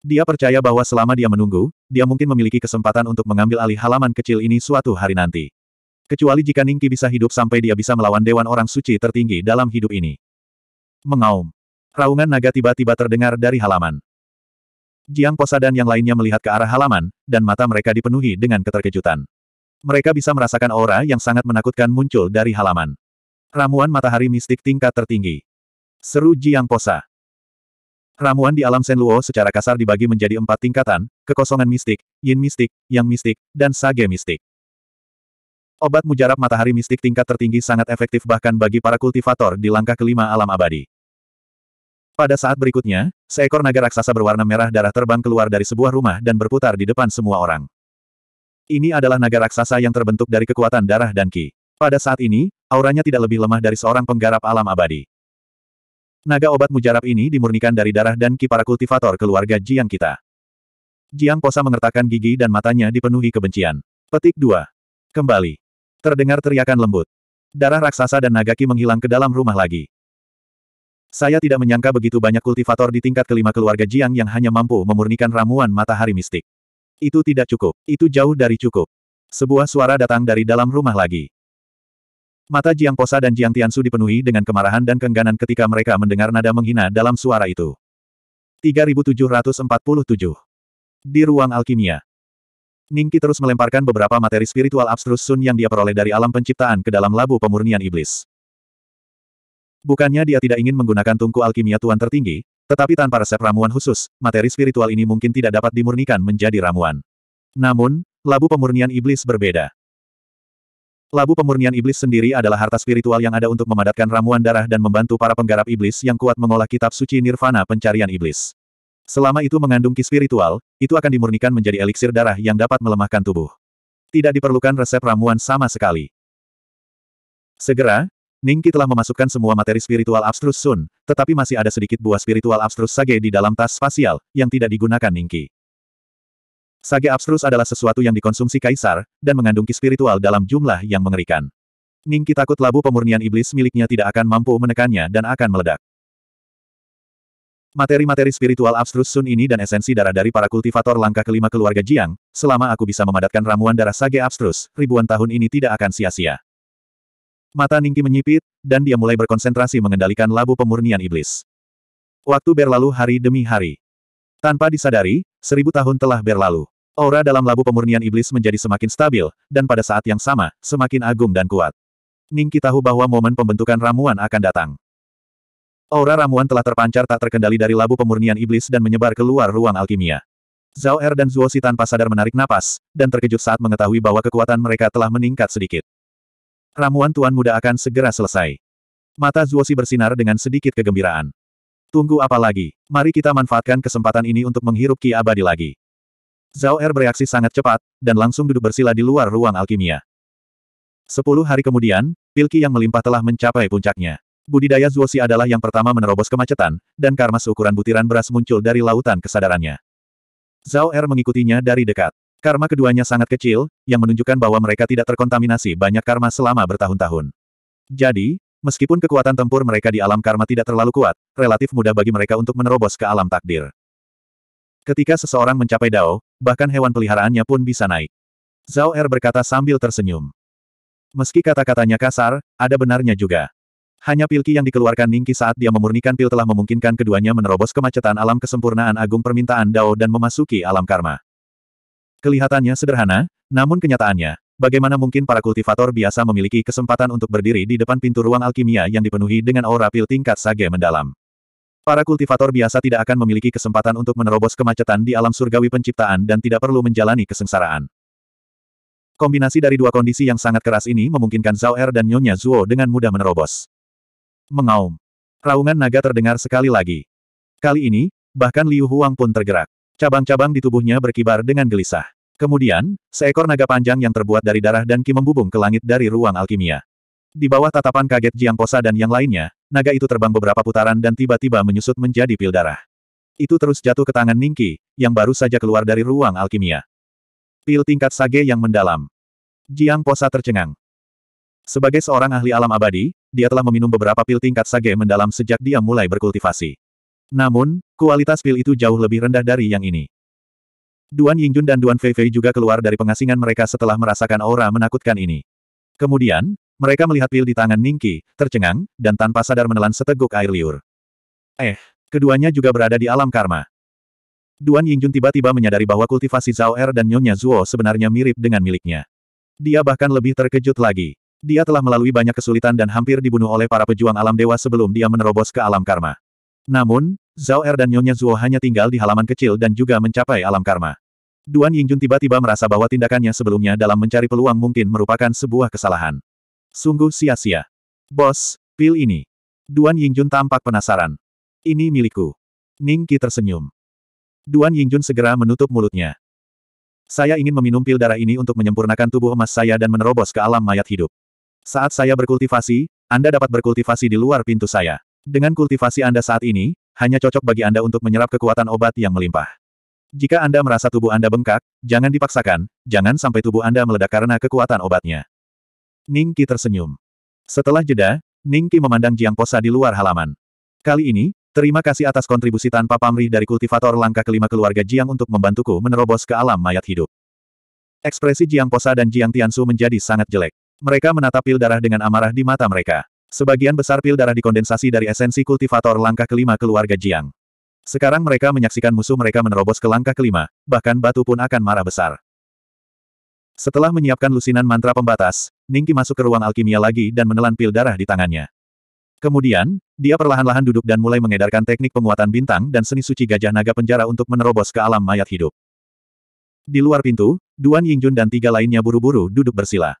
Dia percaya bahwa selama dia menunggu, dia mungkin memiliki kesempatan untuk mengambil alih halaman kecil ini suatu hari nanti. Kecuali jika Ningki bisa hidup sampai dia bisa melawan Dewan Orang Suci tertinggi dalam hidup ini. Mengaum. Raungan naga tiba-tiba terdengar dari halaman. Jiang Posa dan yang lainnya melihat ke arah halaman, dan mata mereka dipenuhi dengan keterkejutan. Mereka bisa merasakan aura yang sangat menakutkan muncul dari halaman. Ramuan matahari mistik tingkat tertinggi. Seru Jiang Posa. Ramuan di alam Senluo secara kasar dibagi menjadi empat tingkatan, kekosongan mistik, yin mistik, yang mistik, dan sage mistik. Obat mujarab matahari mistik tingkat tertinggi sangat efektif bahkan bagi para kultivator di langkah kelima alam abadi. Pada saat berikutnya, seekor naga raksasa berwarna merah darah terbang keluar dari sebuah rumah dan berputar di depan semua orang. Ini adalah naga raksasa yang terbentuk dari kekuatan darah dan ki. Pada saat ini, auranya tidak lebih lemah dari seorang penggarap alam abadi. Naga obat mujarab ini dimurnikan dari darah dan ki para kultivator keluarga Jiang kita. Jiang Posa mengertakkan gigi dan matanya dipenuhi kebencian. Petik 2. Kembali. Terdengar teriakan lembut. Darah raksasa dan Nagaki menghilang ke dalam rumah lagi. Saya tidak menyangka begitu banyak kultivator di tingkat kelima keluarga Jiang yang hanya mampu memurnikan ramuan matahari mistik. Itu tidak cukup, itu jauh dari cukup. Sebuah suara datang dari dalam rumah lagi. Mata Jiang Posa dan Jiang Tiansu dipenuhi dengan kemarahan dan kengganan ketika mereka mendengar nada menghina dalam suara itu. 3747 Di ruang alkimia Ningki terus melemparkan beberapa materi spiritual abstrus Sun yang dia peroleh dari alam penciptaan ke dalam labu pemurnian iblis. Bukannya dia tidak ingin menggunakan tungku alkimia tuan tertinggi, tetapi tanpa resep ramuan khusus, materi spiritual ini mungkin tidak dapat dimurnikan menjadi ramuan. Namun, labu pemurnian iblis berbeda. Labu pemurnian iblis sendiri adalah harta spiritual yang ada untuk memadatkan ramuan darah dan membantu para penggarap iblis yang kuat mengolah kitab suci nirvana pencarian iblis. Selama itu mengandung ki spiritual, itu akan dimurnikan menjadi eliksir darah yang dapat melemahkan tubuh. Tidak diperlukan resep ramuan sama sekali. Segera, Ningki telah memasukkan semua materi spiritual abstrus Sun, tetapi masih ada sedikit buah spiritual abstrus Sage di dalam tas spasial, yang tidak digunakan Ningki. Sage abstrus adalah sesuatu yang dikonsumsi kaisar, dan mengandung ki spiritual dalam jumlah yang mengerikan. Ningki takut labu pemurnian iblis miliknya tidak akan mampu menekannya dan akan meledak. Materi-materi spiritual abstrus Sun ini dan esensi darah dari para kultivator langkah kelima keluarga Jiang, selama aku bisa memadatkan ramuan darah sage abstrus, ribuan tahun ini tidak akan sia-sia. Mata Ningki menyipit, dan dia mulai berkonsentrasi mengendalikan labu pemurnian iblis. Waktu berlalu hari demi hari. Tanpa disadari, seribu tahun telah berlalu. Aura dalam labu pemurnian iblis menjadi semakin stabil, dan pada saat yang sama, semakin agung dan kuat. Ningki tahu bahwa momen pembentukan ramuan akan datang. Aura ramuan telah terpancar tak terkendali dari labu pemurnian iblis dan menyebar keluar ruang alkimia. Zhao Er dan Zuo Si tanpa sadar menarik napas, dan terkejut saat mengetahui bahwa kekuatan mereka telah meningkat sedikit. Ramuan Tuan Muda akan segera selesai. Mata Zuo Si bersinar dengan sedikit kegembiraan. Tunggu apa lagi? Mari kita manfaatkan kesempatan ini untuk menghirup ki abadi lagi. Zhao Er bereaksi sangat cepat, dan langsung duduk bersila di luar ruang alkimia. Sepuluh hari kemudian, pilki yang melimpah telah mencapai puncaknya. Budidaya Zuosi adalah yang pertama menerobos kemacetan, dan karma seukuran butiran beras muncul dari lautan kesadarannya. Zhao Er mengikutinya dari dekat. Karma keduanya sangat kecil, yang menunjukkan bahwa mereka tidak terkontaminasi banyak karma selama bertahun-tahun. Jadi, meskipun kekuatan tempur mereka di alam karma tidak terlalu kuat, relatif mudah bagi mereka untuk menerobos ke alam takdir. Ketika seseorang mencapai Dao, bahkan hewan peliharaannya pun bisa naik. Zhao Er berkata sambil tersenyum. Meski kata-katanya kasar, ada benarnya juga. Hanya pilki yang dikeluarkan Ningki saat dia memurnikan pil telah memungkinkan keduanya menerobos kemacetan alam kesempurnaan agung permintaan Dao dan memasuki alam karma. Kelihatannya sederhana, namun kenyataannya, bagaimana mungkin para kultivator biasa memiliki kesempatan untuk berdiri di depan pintu ruang alkimia yang dipenuhi dengan aura pil tingkat sage mendalam. Para kultivator biasa tidak akan memiliki kesempatan untuk menerobos kemacetan di alam surgawi penciptaan dan tidak perlu menjalani kesengsaraan. Kombinasi dari dua kondisi yang sangat keras ini memungkinkan Zhao Er dan Nyonya Zuo dengan mudah menerobos. Mengaum. Raungan naga terdengar sekali lagi. Kali ini, bahkan Liu Huang pun tergerak. Cabang-cabang di tubuhnya berkibar dengan gelisah. Kemudian, seekor naga panjang yang terbuat dari darah dan ki membubung ke langit dari ruang alkimia. Di bawah tatapan kaget Jiang Posa dan yang lainnya, naga itu terbang beberapa putaran dan tiba-tiba menyusut menjadi pil darah. Itu terus jatuh ke tangan Ningki, yang baru saja keluar dari ruang alkimia. Pil tingkat sage yang mendalam. Jiang Posa tercengang. Sebagai seorang ahli alam abadi, dia telah meminum beberapa pil tingkat sage mendalam sejak dia mulai berkultivasi. Namun, kualitas pil itu jauh lebih rendah dari yang ini. Duan Yingjun dan Duan Feifei juga keluar dari pengasingan mereka setelah merasakan aura menakutkan ini. Kemudian, mereka melihat pil di tangan Ningki, tercengang, dan tanpa sadar menelan seteguk air liur. Eh, keduanya juga berada di alam karma. Duan Yingjun tiba-tiba menyadari bahwa kultivasi Zhao Er dan Nyonya Zuo sebenarnya mirip dengan miliknya. Dia bahkan lebih terkejut lagi. Dia telah melalui banyak kesulitan dan hampir dibunuh oleh para pejuang alam dewa sebelum dia menerobos ke alam karma. Namun, Zhao Er dan Nyonya Zuo hanya tinggal di halaman kecil dan juga mencapai alam karma. Duan Yingjun tiba-tiba merasa bahwa tindakannya sebelumnya dalam mencari peluang mungkin merupakan sebuah kesalahan. Sungguh sia-sia. Bos, pil ini. Duan Yingjun tampak penasaran. Ini milikku. Ning Qi tersenyum. Duan Yingjun segera menutup mulutnya. Saya ingin meminum pil darah ini untuk menyempurnakan tubuh emas saya dan menerobos ke alam mayat hidup. Saat saya berkultivasi, Anda dapat berkultivasi di luar pintu saya. Dengan kultivasi Anda saat ini, hanya cocok bagi Anda untuk menyerap kekuatan obat yang melimpah. Jika Anda merasa tubuh Anda bengkak, jangan dipaksakan, jangan sampai tubuh Anda meledak karena kekuatan obatnya. Ning Qi tersenyum. Setelah jeda, Ning Qi memandang Jiang Posa di luar halaman. Kali ini, terima kasih atas kontribusi tanpa pamrih dari kultivator langkah kelima keluarga Jiang untuk membantuku menerobos ke alam mayat hidup. Ekspresi Jiang Posa dan Jiang Tiansu menjadi sangat jelek. Mereka menatap pil darah dengan amarah di mata mereka. Sebagian besar pil darah dikondensasi dari esensi kultivator langkah kelima keluarga Jiang. Sekarang mereka menyaksikan musuh mereka menerobos ke langkah kelima, bahkan batu pun akan marah besar. Setelah menyiapkan lusinan mantra pembatas, Ningki masuk ke ruang alkimia lagi dan menelan pil darah di tangannya. Kemudian, dia perlahan-lahan duduk dan mulai mengedarkan teknik penguatan bintang dan seni suci gajah naga penjara untuk menerobos ke alam mayat hidup. Di luar pintu, Duan Yingjun dan tiga lainnya buru-buru duduk bersila.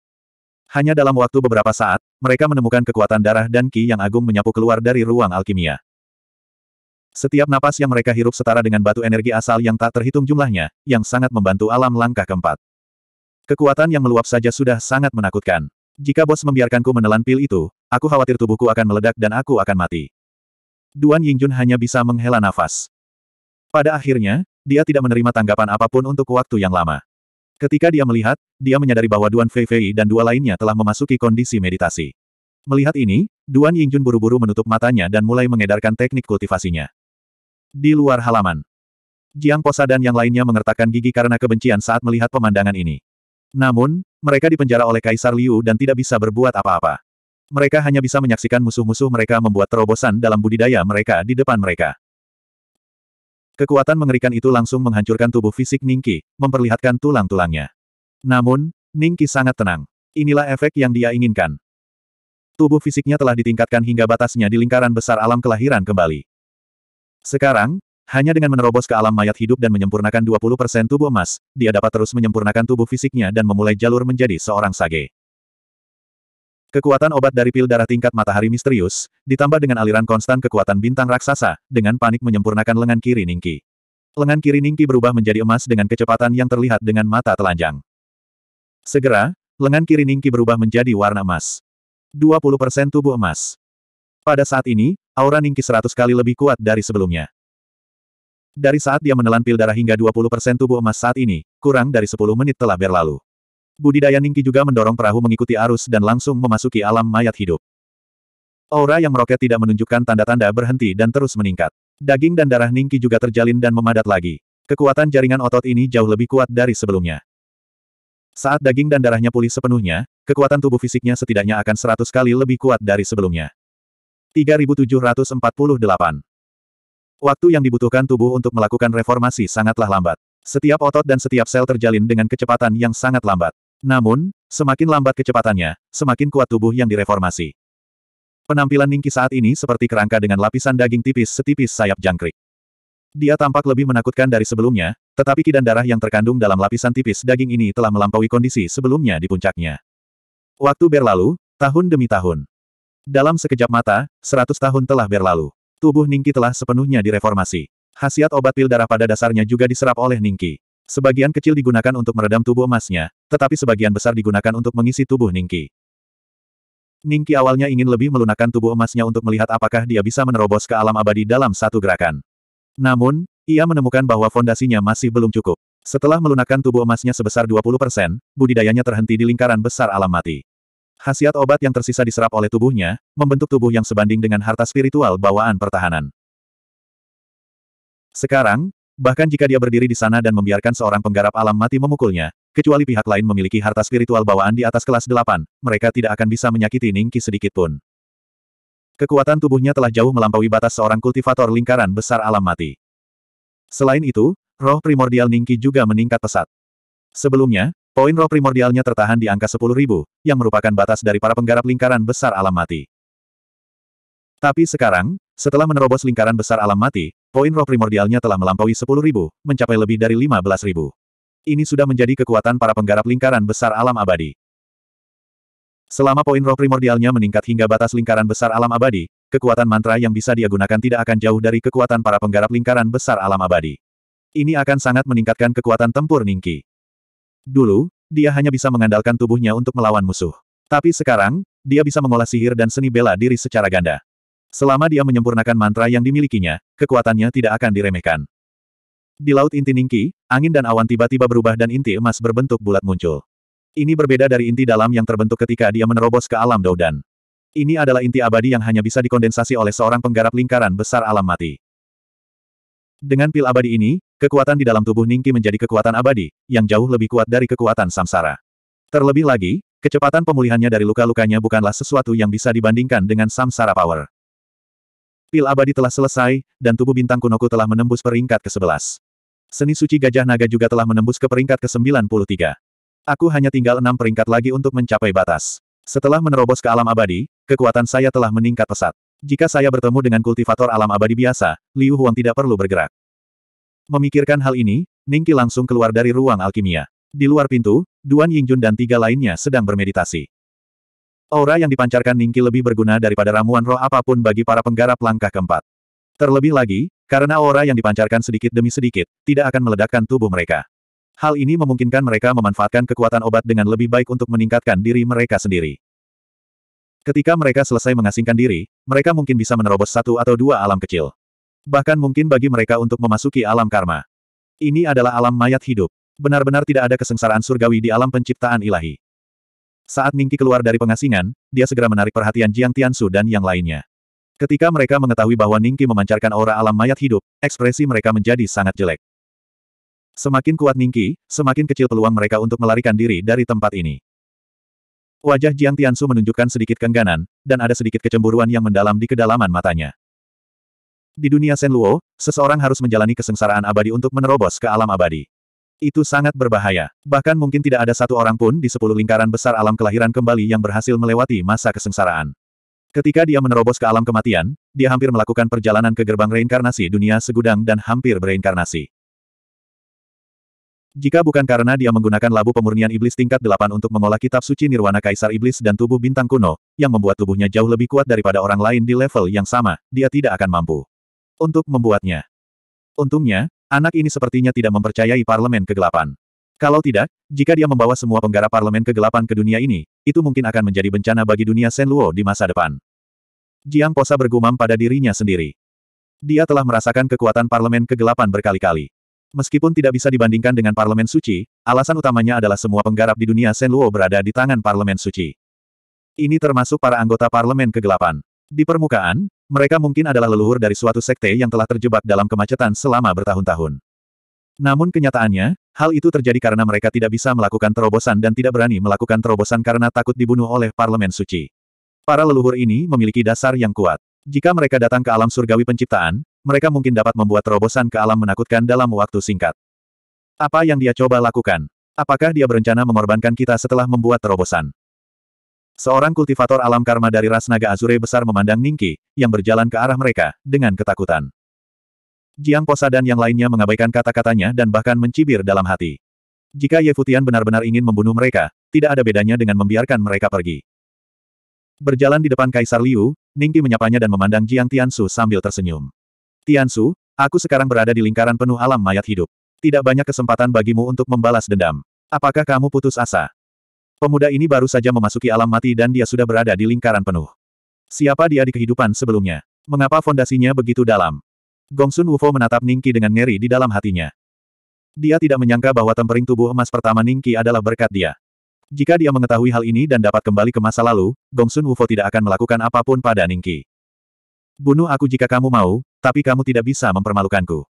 Hanya dalam waktu beberapa saat, mereka menemukan kekuatan darah dan ki yang agung menyapu keluar dari ruang alkimia. Setiap napas yang mereka hirup setara dengan batu energi asal yang tak terhitung jumlahnya, yang sangat membantu alam langkah keempat. Kekuatan yang meluap saja sudah sangat menakutkan. Jika bos membiarkanku menelan pil itu, aku khawatir tubuhku akan meledak dan aku akan mati. Duan Yingjun hanya bisa menghela nafas. Pada akhirnya, dia tidak menerima tanggapan apapun untuk waktu yang lama. Ketika dia melihat, dia menyadari bahwa Duan Fei Fei dan dua lainnya telah memasuki kondisi meditasi. Melihat ini, Duan Yingjun buru-buru menutup matanya dan mulai mengedarkan teknik kultivasinya. Di luar halaman, Jiang Posa dan yang lainnya mengertakkan gigi karena kebencian saat melihat pemandangan ini. Namun, mereka dipenjara oleh Kaisar Liu dan tidak bisa berbuat apa-apa. Mereka hanya bisa menyaksikan musuh-musuh mereka membuat terobosan dalam budidaya mereka di depan mereka. Kekuatan mengerikan itu langsung menghancurkan tubuh fisik Ningki, memperlihatkan tulang-tulangnya. Namun, Ningki sangat tenang. Inilah efek yang dia inginkan. Tubuh fisiknya telah ditingkatkan hingga batasnya di lingkaran besar alam kelahiran kembali. Sekarang, hanya dengan menerobos ke alam mayat hidup dan menyempurnakan 20% tubuh emas, dia dapat terus menyempurnakan tubuh fisiknya dan memulai jalur menjadi seorang sage. Kekuatan obat dari pil darah tingkat matahari misterius, ditambah dengan aliran konstan kekuatan bintang raksasa, dengan panik menyempurnakan lengan kiri Ningki. Lengan kiri Ningki berubah menjadi emas dengan kecepatan yang terlihat dengan mata telanjang. Segera, lengan kiri Ningki berubah menjadi warna emas. 20% tubuh emas. Pada saat ini, aura Ningki 100 kali lebih kuat dari sebelumnya. Dari saat dia menelan pil darah hingga 20% tubuh emas saat ini, kurang dari 10 menit telah berlalu. Budidaya Ningki juga mendorong perahu mengikuti arus dan langsung memasuki alam mayat hidup. Aura yang meroket tidak menunjukkan tanda-tanda berhenti dan terus meningkat. Daging dan darah Ningki juga terjalin dan memadat lagi. Kekuatan jaringan otot ini jauh lebih kuat dari sebelumnya. Saat daging dan darahnya pulih sepenuhnya, kekuatan tubuh fisiknya setidaknya akan 100 kali lebih kuat dari sebelumnya. 3748 Waktu yang dibutuhkan tubuh untuk melakukan reformasi sangatlah lambat. Setiap otot dan setiap sel terjalin dengan kecepatan yang sangat lambat. Namun, semakin lambat kecepatannya, semakin kuat tubuh yang direformasi. Penampilan Ningki saat ini seperti kerangka dengan lapisan daging tipis setipis sayap jangkrik. Dia tampak lebih menakutkan dari sebelumnya, tetapi kidan darah yang terkandung dalam lapisan tipis daging ini telah melampaui kondisi sebelumnya di puncaknya. Waktu berlalu, tahun demi tahun. Dalam sekejap mata, seratus tahun telah berlalu. Tubuh Ningki telah sepenuhnya direformasi. Khasiat obat pil darah pada dasarnya juga diserap oleh Ningki. Sebagian kecil digunakan untuk meredam tubuh emasnya, tetapi sebagian besar digunakan untuk mengisi tubuh Ningki. Ningki awalnya ingin lebih melunakkan tubuh emasnya untuk melihat apakah dia bisa menerobos ke alam abadi dalam satu gerakan. Namun, ia menemukan bahwa fondasinya masih belum cukup. Setelah melunakkan tubuh emasnya sebesar 20%, budidayanya terhenti di lingkaran besar alam mati. Khasiat obat yang tersisa diserap oleh tubuhnya, membentuk tubuh yang sebanding dengan harta spiritual bawaan pertahanan. Sekarang, bahkan jika dia berdiri di sana dan membiarkan seorang penggarap alam mati memukulnya, kecuali pihak lain memiliki harta spiritual bawaan di atas kelas 8, mereka tidak akan bisa menyakiti Ningki sedikitpun. Kekuatan tubuhnya telah jauh melampaui batas seorang kultivator lingkaran besar alam mati. Selain itu, roh primordial Ningki juga meningkat pesat. Sebelumnya, Poin roh primordialnya tertahan di angka 10.000, yang merupakan batas dari para penggarap lingkaran besar alam mati. Tapi sekarang, setelah menerobos lingkaran besar alam mati, poin roh primordialnya telah melampaui 10.000, mencapai lebih dari 15.000. Ini sudah menjadi kekuatan para penggarap lingkaran besar alam abadi. Selama poin roh primordialnya meningkat hingga batas lingkaran besar alam abadi, kekuatan mantra yang bisa dia gunakan tidak akan jauh dari kekuatan para penggarap lingkaran besar alam abadi. Ini akan sangat meningkatkan kekuatan tempur Ningki. Dulu, dia hanya bisa mengandalkan tubuhnya untuk melawan musuh. Tapi sekarang, dia bisa mengolah sihir dan seni bela diri secara ganda. Selama dia menyempurnakan mantra yang dimilikinya, kekuatannya tidak akan diremehkan. Di Laut Inti Ningki, angin dan awan tiba-tiba berubah dan inti emas berbentuk bulat muncul. Ini berbeda dari inti dalam yang terbentuk ketika dia menerobos ke alam Doudan. Ini adalah inti abadi yang hanya bisa dikondensasi oleh seorang penggarap lingkaran besar alam mati. Dengan pil abadi ini, Kekuatan di dalam tubuh Ningki menjadi kekuatan abadi, yang jauh lebih kuat dari kekuatan samsara. Terlebih lagi, kecepatan pemulihannya dari luka-lukanya bukanlah sesuatu yang bisa dibandingkan dengan samsara power. Pil abadi telah selesai, dan tubuh bintang kunoku telah menembus peringkat ke-11. Seni suci gajah naga juga telah menembus ke peringkat ke-93. Aku hanya tinggal enam peringkat lagi untuk mencapai batas. Setelah menerobos ke alam abadi, kekuatan saya telah meningkat pesat. Jika saya bertemu dengan kultivator alam abadi biasa, Liu Huang tidak perlu bergerak. Memikirkan hal ini, Ningki langsung keluar dari ruang alkimia. Di luar pintu, Duan Yingjun dan tiga lainnya sedang bermeditasi. Aura yang dipancarkan Ningki lebih berguna daripada ramuan roh apapun bagi para penggarap langkah keempat. Terlebih lagi, karena aura yang dipancarkan sedikit demi sedikit, tidak akan meledakkan tubuh mereka. Hal ini memungkinkan mereka memanfaatkan kekuatan obat dengan lebih baik untuk meningkatkan diri mereka sendiri. Ketika mereka selesai mengasingkan diri, mereka mungkin bisa menerobos satu atau dua alam kecil. Bahkan mungkin bagi mereka untuk memasuki alam karma. Ini adalah alam mayat hidup. Benar-benar tidak ada kesengsaraan surgawi di alam penciptaan ilahi. Saat Ningki keluar dari pengasingan, dia segera menarik perhatian Jiang Tiansu dan yang lainnya. Ketika mereka mengetahui bahwa Ningki memancarkan aura alam mayat hidup, ekspresi mereka menjadi sangat jelek. Semakin kuat Ningki, semakin kecil peluang mereka untuk melarikan diri dari tempat ini. Wajah Jiang Tiansu menunjukkan sedikit kengganan, dan ada sedikit kecemburuan yang mendalam di kedalaman matanya. Di dunia Senluo, seseorang harus menjalani kesengsaraan abadi untuk menerobos ke alam abadi. Itu sangat berbahaya. Bahkan mungkin tidak ada satu orang pun di sepuluh lingkaran besar alam kelahiran kembali yang berhasil melewati masa kesengsaraan. Ketika dia menerobos ke alam kematian, dia hampir melakukan perjalanan ke gerbang reinkarnasi dunia segudang dan hampir bereinkarnasi. Jika bukan karena dia menggunakan labu pemurnian iblis tingkat 8 untuk mengolah kitab suci Nirwana Kaisar Iblis dan tubuh bintang kuno, yang membuat tubuhnya jauh lebih kuat daripada orang lain di level yang sama, dia tidak akan mampu untuk membuatnya. Untungnya, anak ini sepertinya tidak mempercayai parlemen kegelapan. Kalau tidak, jika dia membawa semua penggarap parlemen kegelapan ke dunia ini, itu mungkin akan menjadi bencana bagi dunia Luo di masa depan. Jiang Posa bergumam pada dirinya sendiri. Dia telah merasakan kekuatan parlemen kegelapan berkali-kali. Meskipun tidak bisa dibandingkan dengan parlemen suci, alasan utamanya adalah semua penggarap di dunia Luo berada di tangan parlemen suci. Ini termasuk para anggota parlemen kegelapan. Di permukaan, mereka mungkin adalah leluhur dari suatu sekte yang telah terjebak dalam kemacetan selama bertahun-tahun. Namun kenyataannya, hal itu terjadi karena mereka tidak bisa melakukan terobosan dan tidak berani melakukan terobosan karena takut dibunuh oleh Parlemen Suci. Para leluhur ini memiliki dasar yang kuat. Jika mereka datang ke alam surgawi penciptaan, mereka mungkin dapat membuat terobosan ke alam menakutkan dalam waktu singkat. Apa yang dia coba lakukan? Apakah dia berencana mengorbankan kita setelah membuat terobosan? Seorang kultivator alam karma dari ras naga Azure besar memandang Ningki, yang berjalan ke arah mereka, dengan ketakutan. Jiang Posa dan yang lainnya mengabaikan kata-katanya dan bahkan mencibir dalam hati. Jika Ye Futian benar-benar ingin membunuh mereka, tidak ada bedanya dengan membiarkan mereka pergi. Berjalan di depan Kaisar Liu, Ningki menyapanya dan memandang Jiang Tiansu sambil tersenyum. Tiansu, aku sekarang berada di lingkaran penuh alam mayat hidup. Tidak banyak kesempatan bagimu untuk membalas dendam. Apakah kamu putus asa? Pemuda ini baru saja memasuki alam mati dan dia sudah berada di lingkaran penuh. Siapa dia di kehidupan sebelumnya? Mengapa fondasinya begitu dalam? Gong Sun Wufo menatap Ningki dengan ngeri di dalam hatinya. Dia tidak menyangka bahwa tempering tubuh emas pertama Ningki adalah berkat dia. Jika dia mengetahui hal ini dan dapat kembali ke masa lalu, Gong Sun Wufo tidak akan melakukan apapun pada Ningki. Bunuh aku jika kamu mau, tapi kamu tidak bisa mempermalukanku.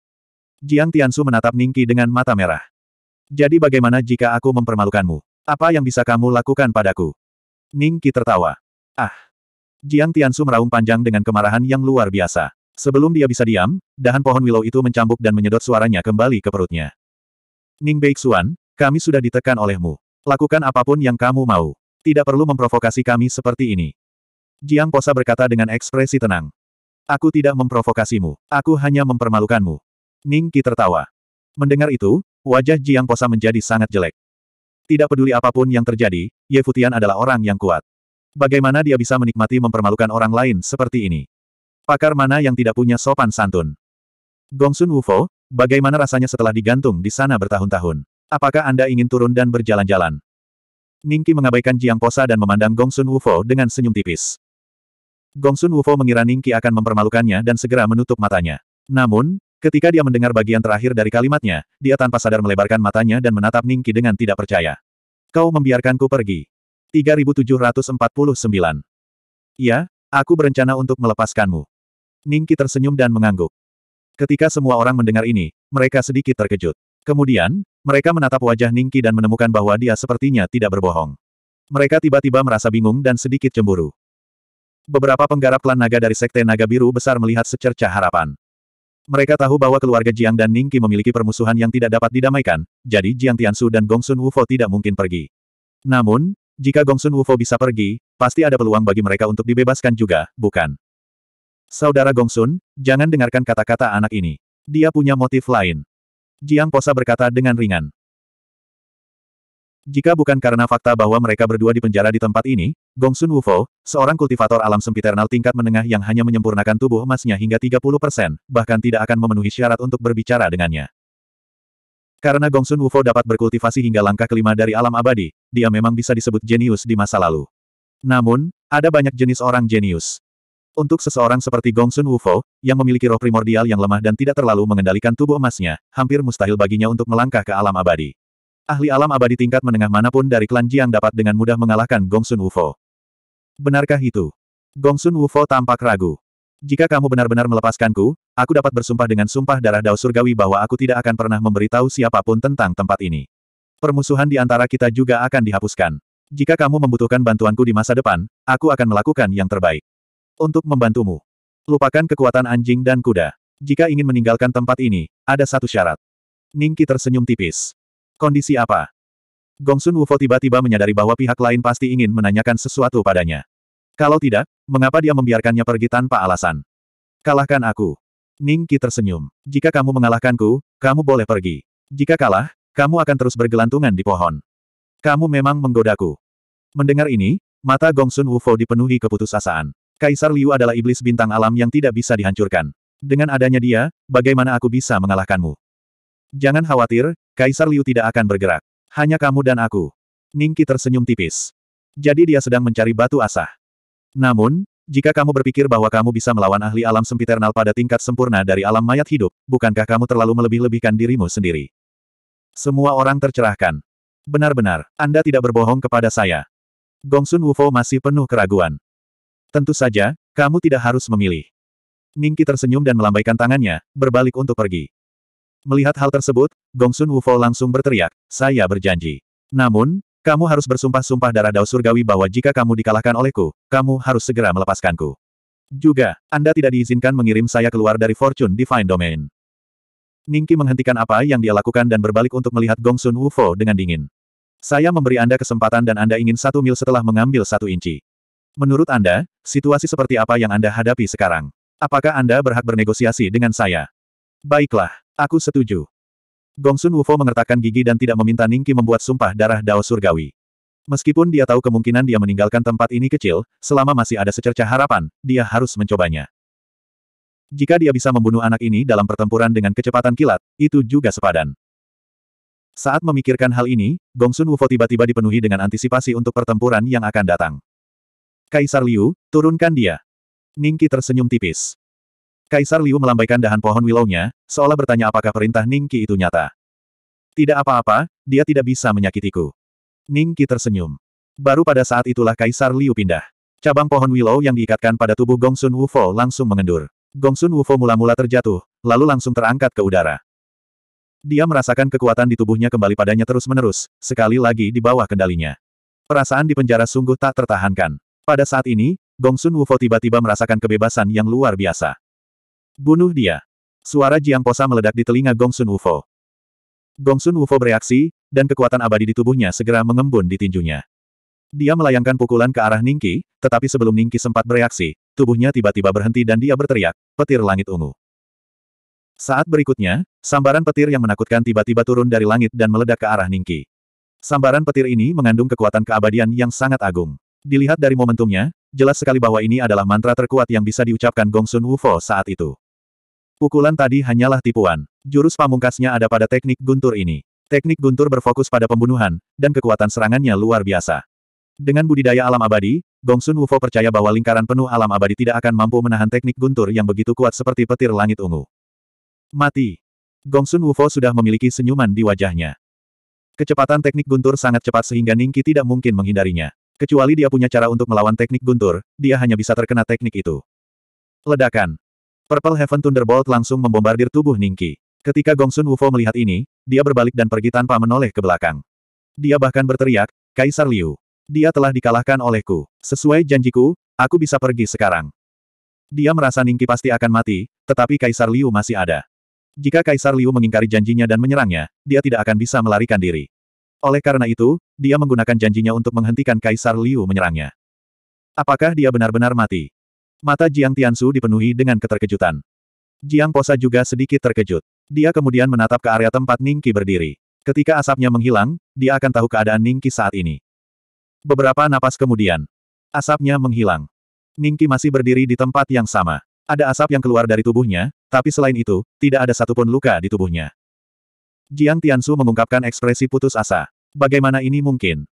Jiang Tiansu menatap Ningki dengan mata merah. Jadi bagaimana jika aku mempermalukanmu? Apa yang bisa kamu lakukan padaku? Ning Qi tertawa. Ah! Jiang Tiansu meraung panjang dengan kemarahan yang luar biasa. Sebelum dia bisa diam, dahan pohon willow itu mencambuk dan menyedot suaranya kembali ke perutnya. Ning Beixuan, kami sudah ditekan olehmu. Lakukan apapun yang kamu mau. Tidak perlu memprovokasi kami seperti ini. Jiang Posa berkata dengan ekspresi tenang. Aku tidak memprovokasimu, aku hanya mempermalukanmu. Ning Qi tertawa. Mendengar itu, wajah Jiang Posa menjadi sangat jelek. Tidak peduli apapun yang terjadi, Ye Futian adalah orang yang kuat. Bagaimana dia bisa menikmati mempermalukan orang lain seperti ini? Pakar mana yang tidak punya sopan santun? Gong Sun Wufo, bagaimana rasanya setelah digantung di sana bertahun-tahun? Apakah Anda ingin turun dan berjalan-jalan? Ningki mengabaikan Jiang Posa dan memandang Gong Sun Wufo dengan senyum tipis. Gong Sun Wufo mengira Ningki akan mempermalukannya dan segera menutup matanya. Namun, Ketika dia mendengar bagian terakhir dari kalimatnya, dia tanpa sadar melebarkan matanya dan menatap Ningki dengan tidak percaya. Kau membiarkanku pergi. 3749. Ya, aku berencana untuk melepaskanmu. Ningki tersenyum dan mengangguk. Ketika semua orang mendengar ini, mereka sedikit terkejut. Kemudian, mereka menatap wajah Ningki dan menemukan bahwa dia sepertinya tidak berbohong. Mereka tiba-tiba merasa bingung dan sedikit cemburu. Beberapa penggarap klan naga dari Sekte Naga Biru besar melihat secerca harapan. Mereka tahu bahwa keluarga Jiang dan Ningqi memiliki permusuhan yang tidak dapat didamaikan, jadi Jiang Tianshu dan Gongsun Wufo tidak mungkin pergi. Namun, jika Gongsun Wufo bisa pergi, pasti ada peluang bagi mereka untuk dibebaskan juga, bukan? Saudara Gongsun, jangan dengarkan kata-kata anak ini. Dia punya motif lain. Jiang Posa berkata dengan ringan. Jika bukan karena fakta bahwa mereka berdua dipenjara di tempat ini, Gong Sun Wufo, seorang kultivator alam sempiternal tingkat menengah yang hanya menyempurnakan tubuh emasnya hingga 30%, bahkan tidak akan memenuhi syarat untuk berbicara dengannya. Karena Gong Sun Wufo dapat berkultivasi hingga langkah kelima dari alam abadi, dia memang bisa disebut jenius di masa lalu. Namun, ada banyak jenis orang jenius. Untuk seseorang seperti Gong Sun Wufo, yang memiliki roh primordial yang lemah dan tidak terlalu mengendalikan tubuh emasnya, hampir mustahil baginya untuk melangkah ke alam abadi. Ahli alam abadi tingkat menengah manapun dari klan Jiang dapat dengan mudah mengalahkan Gongsun Wufo. Benarkah itu? Gongsun Wufo tampak ragu. Jika kamu benar-benar melepaskanku, aku dapat bersumpah dengan sumpah darah Dao Surgawi bahwa aku tidak akan pernah memberitahu siapapun tentang tempat ini. Permusuhan di antara kita juga akan dihapuskan. Jika kamu membutuhkan bantuanku di masa depan, aku akan melakukan yang terbaik. Untuk membantumu. Lupakan kekuatan anjing dan kuda. Jika ingin meninggalkan tempat ini, ada satu syarat. Ningki tersenyum tipis. Kondisi apa? Gong Sun Wufo tiba-tiba menyadari bahwa pihak lain pasti ingin menanyakan sesuatu padanya. Kalau tidak, mengapa dia membiarkannya pergi tanpa alasan? Kalahkan aku. Ning Qi tersenyum. Jika kamu mengalahkanku, kamu boleh pergi. Jika kalah, kamu akan terus bergelantungan di pohon. Kamu memang menggodaku. Mendengar ini, mata Gong Sun Wufo dipenuhi keputusasaan. Kaisar Liu adalah iblis bintang alam yang tidak bisa dihancurkan. Dengan adanya dia, bagaimana aku bisa mengalahkanmu? Jangan khawatir, Kaisar Liu tidak akan bergerak. Hanya kamu dan aku. Ningki tersenyum tipis. Jadi dia sedang mencari batu asah. Namun, jika kamu berpikir bahwa kamu bisa melawan ahli alam sempiternal pada tingkat sempurna dari alam mayat hidup, bukankah kamu terlalu melebih-lebihkan dirimu sendiri? Semua orang tercerahkan. Benar-benar, Anda tidak berbohong kepada saya. Gongsun Wufo masih penuh keraguan. Tentu saja, kamu tidak harus memilih. Ningki tersenyum dan melambaikan tangannya, berbalik untuk pergi. Melihat hal tersebut, Gongsun Wufo langsung berteriak, saya berjanji. Namun, kamu harus bersumpah-sumpah darah dao surgawi bahwa jika kamu dikalahkan olehku, kamu harus segera melepaskanku. Juga, Anda tidak diizinkan mengirim saya keluar dari Fortune Divine Domain. Ningki menghentikan apa yang dia lakukan dan berbalik untuk melihat Gongsun Wufo dengan dingin. Saya memberi Anda kesempatan dan Anda ingin satu mil setelah mengambil satu inci. Menurut Anda, situasi seperti apa yang Anda hadapi sekarang? Apakah Anda berhak bernegosiasi dengan saya? Baiklah. Aku setuju. Gongsun Wufo mengertakkan gigi dan tidak meminta Ningki membuat sumpah darah Dao Surgawi. Meskipun dia tahu kemungkinan dia meninggalkan tempat ini kecil, selama masih ada secerca harapan, dia harus mencobanya. Jika dia bisa membunuh anak ini dalam pertempuran dengan kecepatan kilat, itu juga sepadan. Saat memikirkan hal ini, Gongsun Wufo tiba-tiba dipenuhi dengan antisipasi untuk pertempuran yang akan datang. Kaisar Liu, turunkan dia. Ningki tersenyum tipis. Kaisar Liu melambaikan dahan pohon willownya, seolah bertanya apakah perintah Ningki itu nyata. Tidak apa-apa, dia tidak bisa menyakitiku. Ningki tersenyum. Baru pada saat itulah Kaisar Liu pindah. Cabang pohon willow yang diikatkan pada tubuh Gongsun Wufo langsung mengendur. Gongsun Wufo mula-mula terjatuh, lalu langsung terangkat ke udara. Dia merasakan kekuatan di tubuhnya kembali padanya terus-menerus, sekali lagi di bawah kendalinya. Perasaan di penjara sungguh tak tertahankan. Pada saat ini, Gongsun Wufo tiba-tiba merasakan kebebasan yang luar biasa. Bunuh dia. Suara Jiang Posa meledak di telinga Gongsun Wufo. Gongsun Wufo bereaksi, dan kekuatan abadi di tubuhnya segera mengembun di tinjunya. Dia melayangkan pukulan ke arah Ningki, tetapi sebelum Ningki sempat bereaksi, tubuhnya tiba-tiba berhenti dan dia berteriak, petir langit ungu. Saat berikutnya, sambaran petir yang menakutkan tiba-tiba turun dari langit dan meledak ke arah Ningki. Sambaran petir ini mengandung kekuatan keabadian yang sangat agung. Dilihat dari momentumnya, jelas sekali bahwa ini adalah mantra terkuat yang bisa diucapkan Gongsun Wufo saat itu. Pukulan tadi hanyalah tipuan. Jurus pamungkasnya ada pada teknik guntur ini. Teknik guntur berfokus pada pembunuhan, dan kekuatan serangannya luar biasa. Dengan budidaya alam abadi, Gongsun Wufo percaya bahwa lingkaran penuh alam abadi tidak akan mampu menahan teknik guntur yang begitu kuat seperti petir langit ungu. Mati. Gongsun Wufo sudah memiliki senyuman di wajahnya. Kecepatan teknik guntur sangat cepat sehingga Ningki tidak mungkin menghindarinya. Kecuali dia punya cara untuk melawan teknik guntur, dia hanya bisa terkena teknik itu. Ledakan. Purple Heaven Thunderbolt langsung membombardir tubuh Ningki. Ketika Gongsun Wufo melihat ini, dia berbalik dan pergi tanpa menoleh ke belakang. Dia bahkan berteriak, Kaisar Liu. Dia telah dikalahkan olehku. Sesuai janjiku, aku bisa pergi sekarang. Dia merasa Ningki pasti akan mati, tetapi Kaisar Liu masih ada. Jika Kaisar Liu mengingkari janjinya dan menyerangnya, dia tidak akan bisa melarikan diri. Oleh karena itu, dia menggunakan janjinya untuk menghentikan Kaisar Liu menyerangnya. Apakah dia benar-benar mati? Mata Jiang Tianshu dipenuhi dengan keterkejutan. Jiang Posa juga sedikit terkejut. Dia kemudian menatap ke area tempat Ningki berdiri. Ketika asapnya menghilang, dia akan tahu keadaan Ningki saat ini. Beberapa napas kemudian, asapnya menghilang. Ningki masih berdiri di tempat yang sama. Ada asap yang keluar dari tubuhnya, tapi selain itu, tidak ada satupun luka di tubuhnya. Jiang Tianshu mengungkapkan ekspresi putus asa. Bagaimana ini mungkin?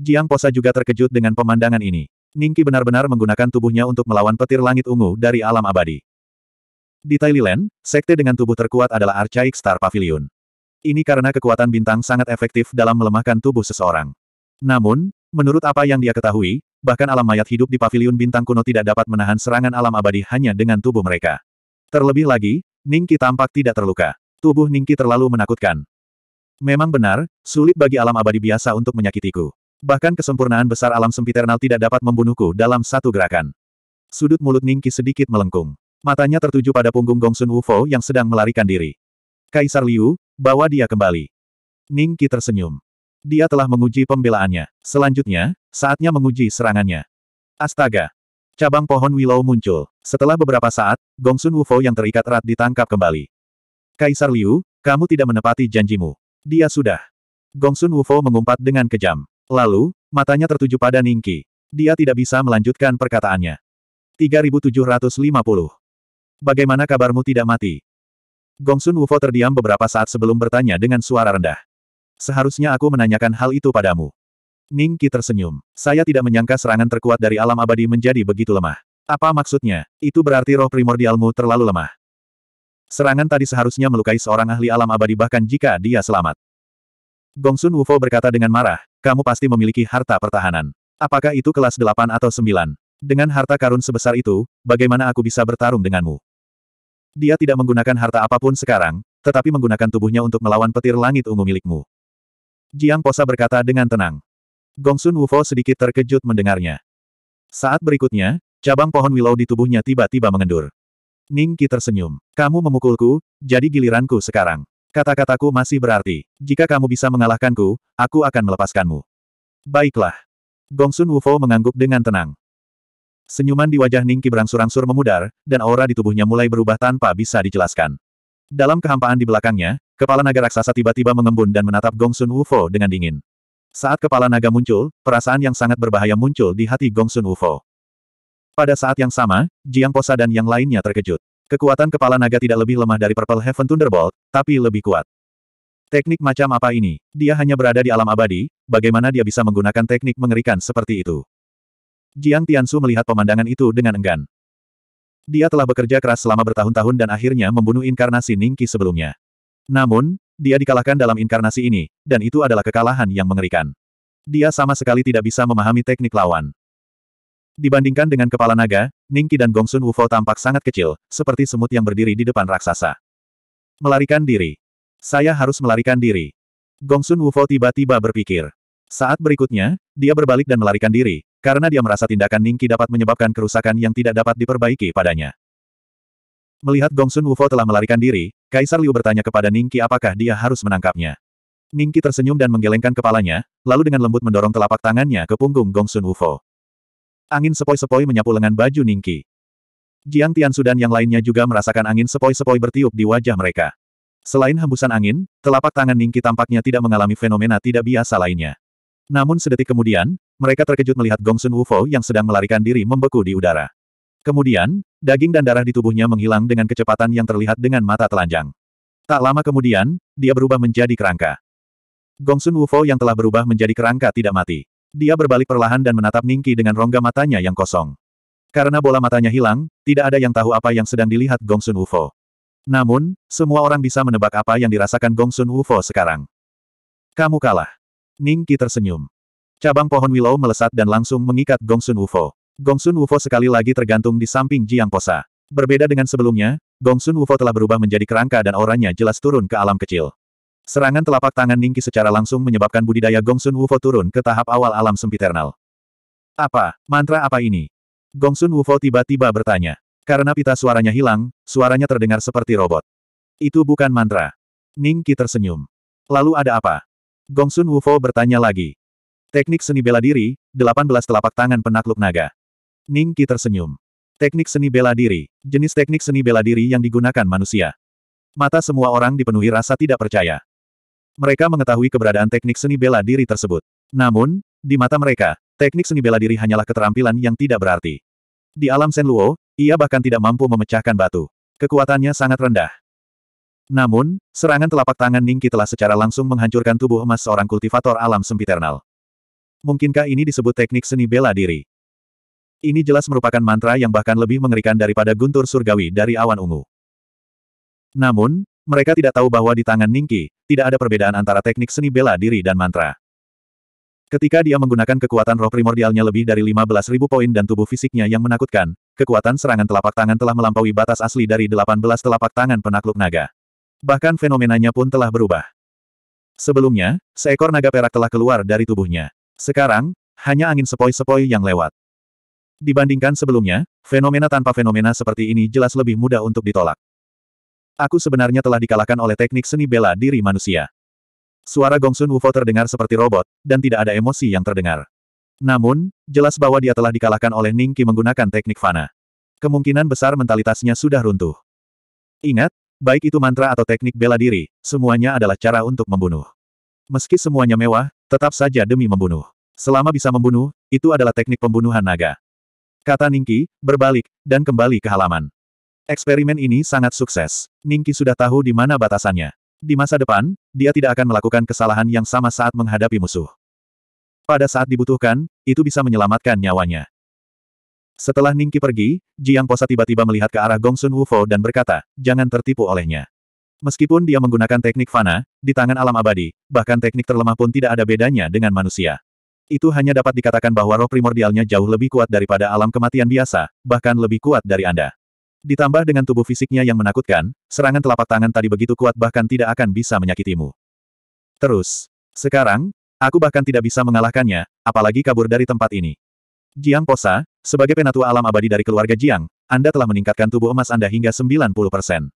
Jiang Posa juga terkejut dengan pemandangan ini. Ningki benar-benar menggunakan tubuhnya untuk melawan petir langit ungu dari alam abadi. Di Thailand, sekte dengan tubuh terkuat adalah Archaic Star Pavilion. Ini karena kekuatan bintang sangat efektif dalam melemahkan tubuh seseorang. Namun, menurut apa yang dia ketahui, bahkan alam mayat hidup di pavilion bintang kuno tidak dapat menahan serangan alam abadi hanya dengan tubuh mereka. Terlebih lagi, Ningki tampak tidak terluka. Tubuh Ningki terlalu menakutkan. Memang benar, sulit bagi alam abadi biasa untuk menyakitiku. Bahkan kesempurnaan besar alam sempiternal tidak dapat membunuhku dalam satu gerakan. Sudut mulut Ningki sedikit melengkung. Matanya tertuju pada punggung Gongsun Wufo yang sedang melarikan diri. Kaisar Liu, bawa dia kembali. Ningki tersenyum. Dia telah menguji pembelaannya. Selanjutnya, saatnya menguji serangannya. Astaga! Cabang pohon Willow muncul. Setelah beberapa saat, Gongsun Wufo yang terikat erat ditangkap kembali. Kaisar Liu, kamu tidak menepati janjimu. Dia sudah. Gongsun Wufo mengumpat dengan kejam. Lalu, matanya tertuju pada Ningki. Dia tidak bisa melanjutkan perkataannya. 3750. Bagaimana kabarmu tidak mati? Gongsun Wufo terdiam beberapa saat sebelum bertanya dengan suara rendah. Seharusnya aku menanyakan hal itu padamu. Ningki tersenyum. Saya tidak menyangka serangan terkuat dari alam abadi menjadi begitu lemah. Apa maksudnya? Itu berarti roh primordialmu terlalu lemah. Serangan tadi seharusnya melukai seorang ahli alam abadi bahkan jika dia selamat. Gongsun Wufo berkata dengan marah, kamu pasti memiliki harta pertahanan. Apakah itu kelas 8 atau 9? Dengan harta karun sebesar itu, bagaimana aku bisa bertarung denganmu? Dia tidak menggunakan harta apapun sekarang, tetapi menggunakan tubuhnya untuk melawan petir langit ungu milikmu. Jiang Posa berkata dengan tenang. Gong Sun Wufo sedikit terkejut mendengarnya. Saat berikutnya, cabang pohon willow di tubuhnya tiba-tiba mengendur. Ning Qi tersenyum. Kamu memukulku, jadi giliranku sekarang. Kata-kataku masih berarti. Jika kamu bisa mengalahkanku, aku akan melepaskanmu. Baiklah. Gongsun Wufo mengangguk dengan tenang. Senyuman di wajah Ningki berangsur-angsur memudar, dan aura di tubuhnya mulai berubah tanpa bisa dijelaskan. Dalam kehampaan di belakangnya, kepala naga raksasa tiba-tiba mengembun dan menatap Gongsun Wufo dengan dingin. Saat kepala naga muncul, perasaan yang sangat berbahaya muncul di hati Gongsun Wufo. Pada saat yang sama, Jiang Posa dan yang lainnya terkejut. Kekuatan kepala naga tidak lebih lemah dari Purple Heaven Thunderbolt, tapi lebih kuat. Teknik macam apa ini? Dia hanya berada di alam abadi, bagaimana dia bisa menggunakan teknik mengerikan seperti itu? Jiang Tiansu melihat pemandangan itu dengan enggan. Dia telah bekerja keras selama bertahun-tahun dan akhirnya membunuh inkarnasi Ningki sebelumnya. Namun, dia dikalahkan dalam inkarnasi ini, dan itu adalah kekalahan yang mengerikan. Dia sama sekali tidak bisa memahami teknik lawan. Dibandingkan dengan kepala naga, Ningki dan Gongsun Wufo tampak sangat kecil, seperti semut yang berdiri di depan raksasa. Melarikan diri. Saya harus melarikan diri. Gongsun Wufo tiba-tiba berpikir. Saat berikutnya, dia berbalik dan melarikan diri, karena dia merasa tindakan Ningki dapat menyebabkan kerusakan yang tidak dapat diperbaiki padanya. Melihat Gongsun Wufo telah melarikan diri, Kaisar Liu bertanya kepada Ningki apakah dia harus menangkapnya. Ningki tersenyum dan menggelengkan kepalanya, lalu dengan lembut mendorong telapak tangannya ke punggung Gongsun Wufo. Angin sepoi-sepoi menyapu lengan baju Ningki. Jiang Tian Sudan yang lainnya juga merasakan angin sepoi-sepoi bertiup di wajah mereka. Selain hembusan angin, telapak tangan Ningki tampaknya tidak mengalami fenomena tidak biasa lainnya. Namun sedetik kemudian, mereka terkejut melihat Gongsun Wufo yang sedang melarikan diri membeku di udara. Kemudian, daging dan darah di tubuhnya menghilang dengan kecepatan yang terlihat dengan mata telanjang. Tak lama kemudian, dia berubah menjadi kerangka. Gongsun Wufo yang telah berubah menjadi kerangka tidak mati. Dia berbalik perlahan dan menatap Ningki dengan rongga matanya yang kosong. Karena bola matanya hilang, tidak ada yang tahu apa yang sedang dilihat Gongsun Ufo. Namun, semua orang bisa menebak apa yang dirasakan Gongsun Ufo sekarang. Kamu kalah. Ningki tersenyum. Cabang pohon willow melesat dan langsung mengikat Gongsun Ufo. Gongsun Ufo sekali lagi tergantung di samping Jiang Posa. Berbeda dengan sebelumnya, Gongsun Ufo telah berubah menjadi kerangka dan auranya jelas turun ke alam kecil. Serangan telapak tangan Ningki secara langsung menyebabkan budidaya Gongsun Wufo turun ke tahap awal alam sempiternal. Apa? Mantra apa ini? Gongsun Wufo tiba-tiba bertanya. Karena pita suaranya hilang, suaranya terdengar seperti robot. Itu bukan mantra. Ningki tersenyum. Lalu ada apa? Gongsun Wufo bertanya lagi. Teknik seni bela diri, 18 telapak tangan penakluk naga. Ningki tersenyum. Teknik seni bela diri, jenis teknik seni bela diri yang digunakan manusia. Mata semua orang dipenuhi rasa tidak percaya. Mereka mengetahui keberadaan teknik seni bela diri tersebut. Namun, di mata mereka, teknik seni bela diri hanyalah keterampilan yang tidak berarti. Di alam Senluo, ia bahkan tidak mampu memecahkan batu. Kekuatannya sangat rendah. Namun, serangan telapak tangan Ningki telah secara langsung menghancurkan tubuh emas seorang kultivator alam sempiternal. Mungkinkah ini disebut teknik seni bela diri? Ini jelas merupakan mantra yang bahkan lebih mengerikan daripada guntur surgawi dari awan ungu. Namun, mereka tidak tahu bahwa di tangan Ningki, tidak ada perbedaan antara teknik seni bela diri dan mantra. Ketika dia menggunakan kekuatan roh primordialnya lebih dari 15.000 poin dan tubuh fisiknya yang menakutkan, kekuatan serangan telapak tangan telah melampaui batas asli dari 18 telapak tangan penakluk naga. Bahkan fenomenanya pun telah berubah. Sebelumnya, seekor naga perak telah keluar dari tubuhnya. Sekarang, hanya angin sepoi-sepoi yang lewat. Dibandingkan sebelumnya, fenomena tanpa fenomena seperti ini jelas lebih mudah untuk ditolak. Aku sebenarnya telah dikalahkan oleh teknik seni bela diri manusia. Suara Gongsun Wufo terdengar seperti robot, dan tidak ada emosi yang terdengar. Namun, jelas bahwa dia telah dikalahkan oleh Ning Qi menggunakan teknik fana. Kemungkinan besar mentalitasnya sudah runtuh. Ingat, baik itu mantra atau teknik bela diri, semuanya adalah cara untuk membunuh. Meski semuanya mewah, tetap saja demi membunuh. Selama bisa membunuh, itu adalah teknik pembunuhan naga. Kata Ningki, berbalik, dan kembali ke halaman. Eksperimen ini sangat sukses. Ningki sudah tahu di mana batasannya. Di masa depan, dia tidak akan melakukan kesalahan yang sama saat menghadapi musuh. Pada saat dibutuhkan, itu bisa menyelamatkan nyawanya. Setelah Ningki pergi, Jiang Posa tiba-tiba melihat ke arah Gongsun Wufo dan berkata, jangan tertipu olehnya. Meskipun dia menggunakan teknik fana, di tangan alam abadi, bahkan teknik terlemah pun tidak ada bedanya dengan manusia. Itu hanya dapat dikatakan bahwa roh primordialnya jauh lebih kuat daripada alam kematian biasa, bahkan lebih kuat dari Anda. Ditambah dengan tubuh fisiknya yang menakutkan, serangan telapak tangan tadi begitu kuat bahkan tidak akan bisa menyakitimu. Terus, sekarang, aku bahkan tidak bisa mengalahkannya, apalagi kabur dari tempat ini. Jiang Posa, sebagai penatua alam abadi dari keluarga Jiang, Anda telah meningkatkan tubuh emas Anda hingga 90%.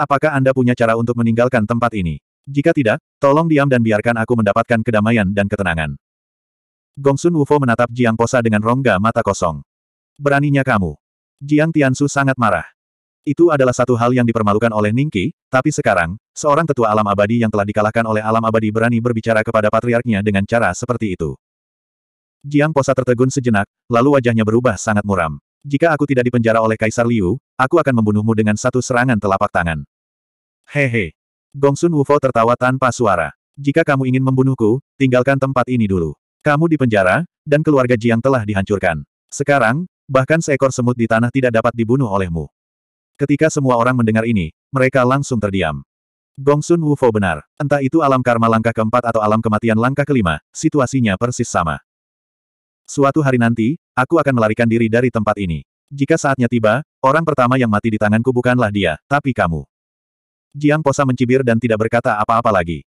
Apakah Anda punya cara untuk meninggalkan tempat ini? Jika tidak, tolong diam dan biarkan aku mendapatkan kedamaian dan ketenangan. Gongsun Wufo menatap Jiang Posa dengan rongga mata kosong. Beraninya kamu. Jiang Tianshu sangat marah. Itu adalah satu hal yang dipermalukan oleh Ningki, tapi sekarang, seorang tetua alam abadi yang telah dikalahkan oleh alam abadi berani berbicara kepada patriarknya dengan cara seperti itu. Jiang Posa tertegun sejenak, lalu wajahnya berubah sangat muram. Jika aku tidak dipenjara oleh Kaisar Liu, aku akan membunuhmu dengan satu serangan telapak tangan. Hehe. Gongsun Wufo tertawa tanpa suara. Jika kamu ingin membunuhku, tinggalkan tempat ini dulu. Kamu dipenjara, dan keluarga Jiang telah dihancurkan. Sekarang, bahkan seekor semut di tanah tidak dapat dibunuh olehmu. Ketika semua orang mendengar ini, mereka langsung terdiam. Gongsun Wufo benar. Entah itu alam karma langkah keempat atau alam kematian langkah kelima, situasinya persis sama. Suatu hari nanti, aku akan melarikan diri dari tempat ini. Jika saatnya tiba, orang pertama yang mati di tanganku bukanlah dia, tapi kamu. Jiang Posa mencibir dan tidak berkata apa-apa lagi.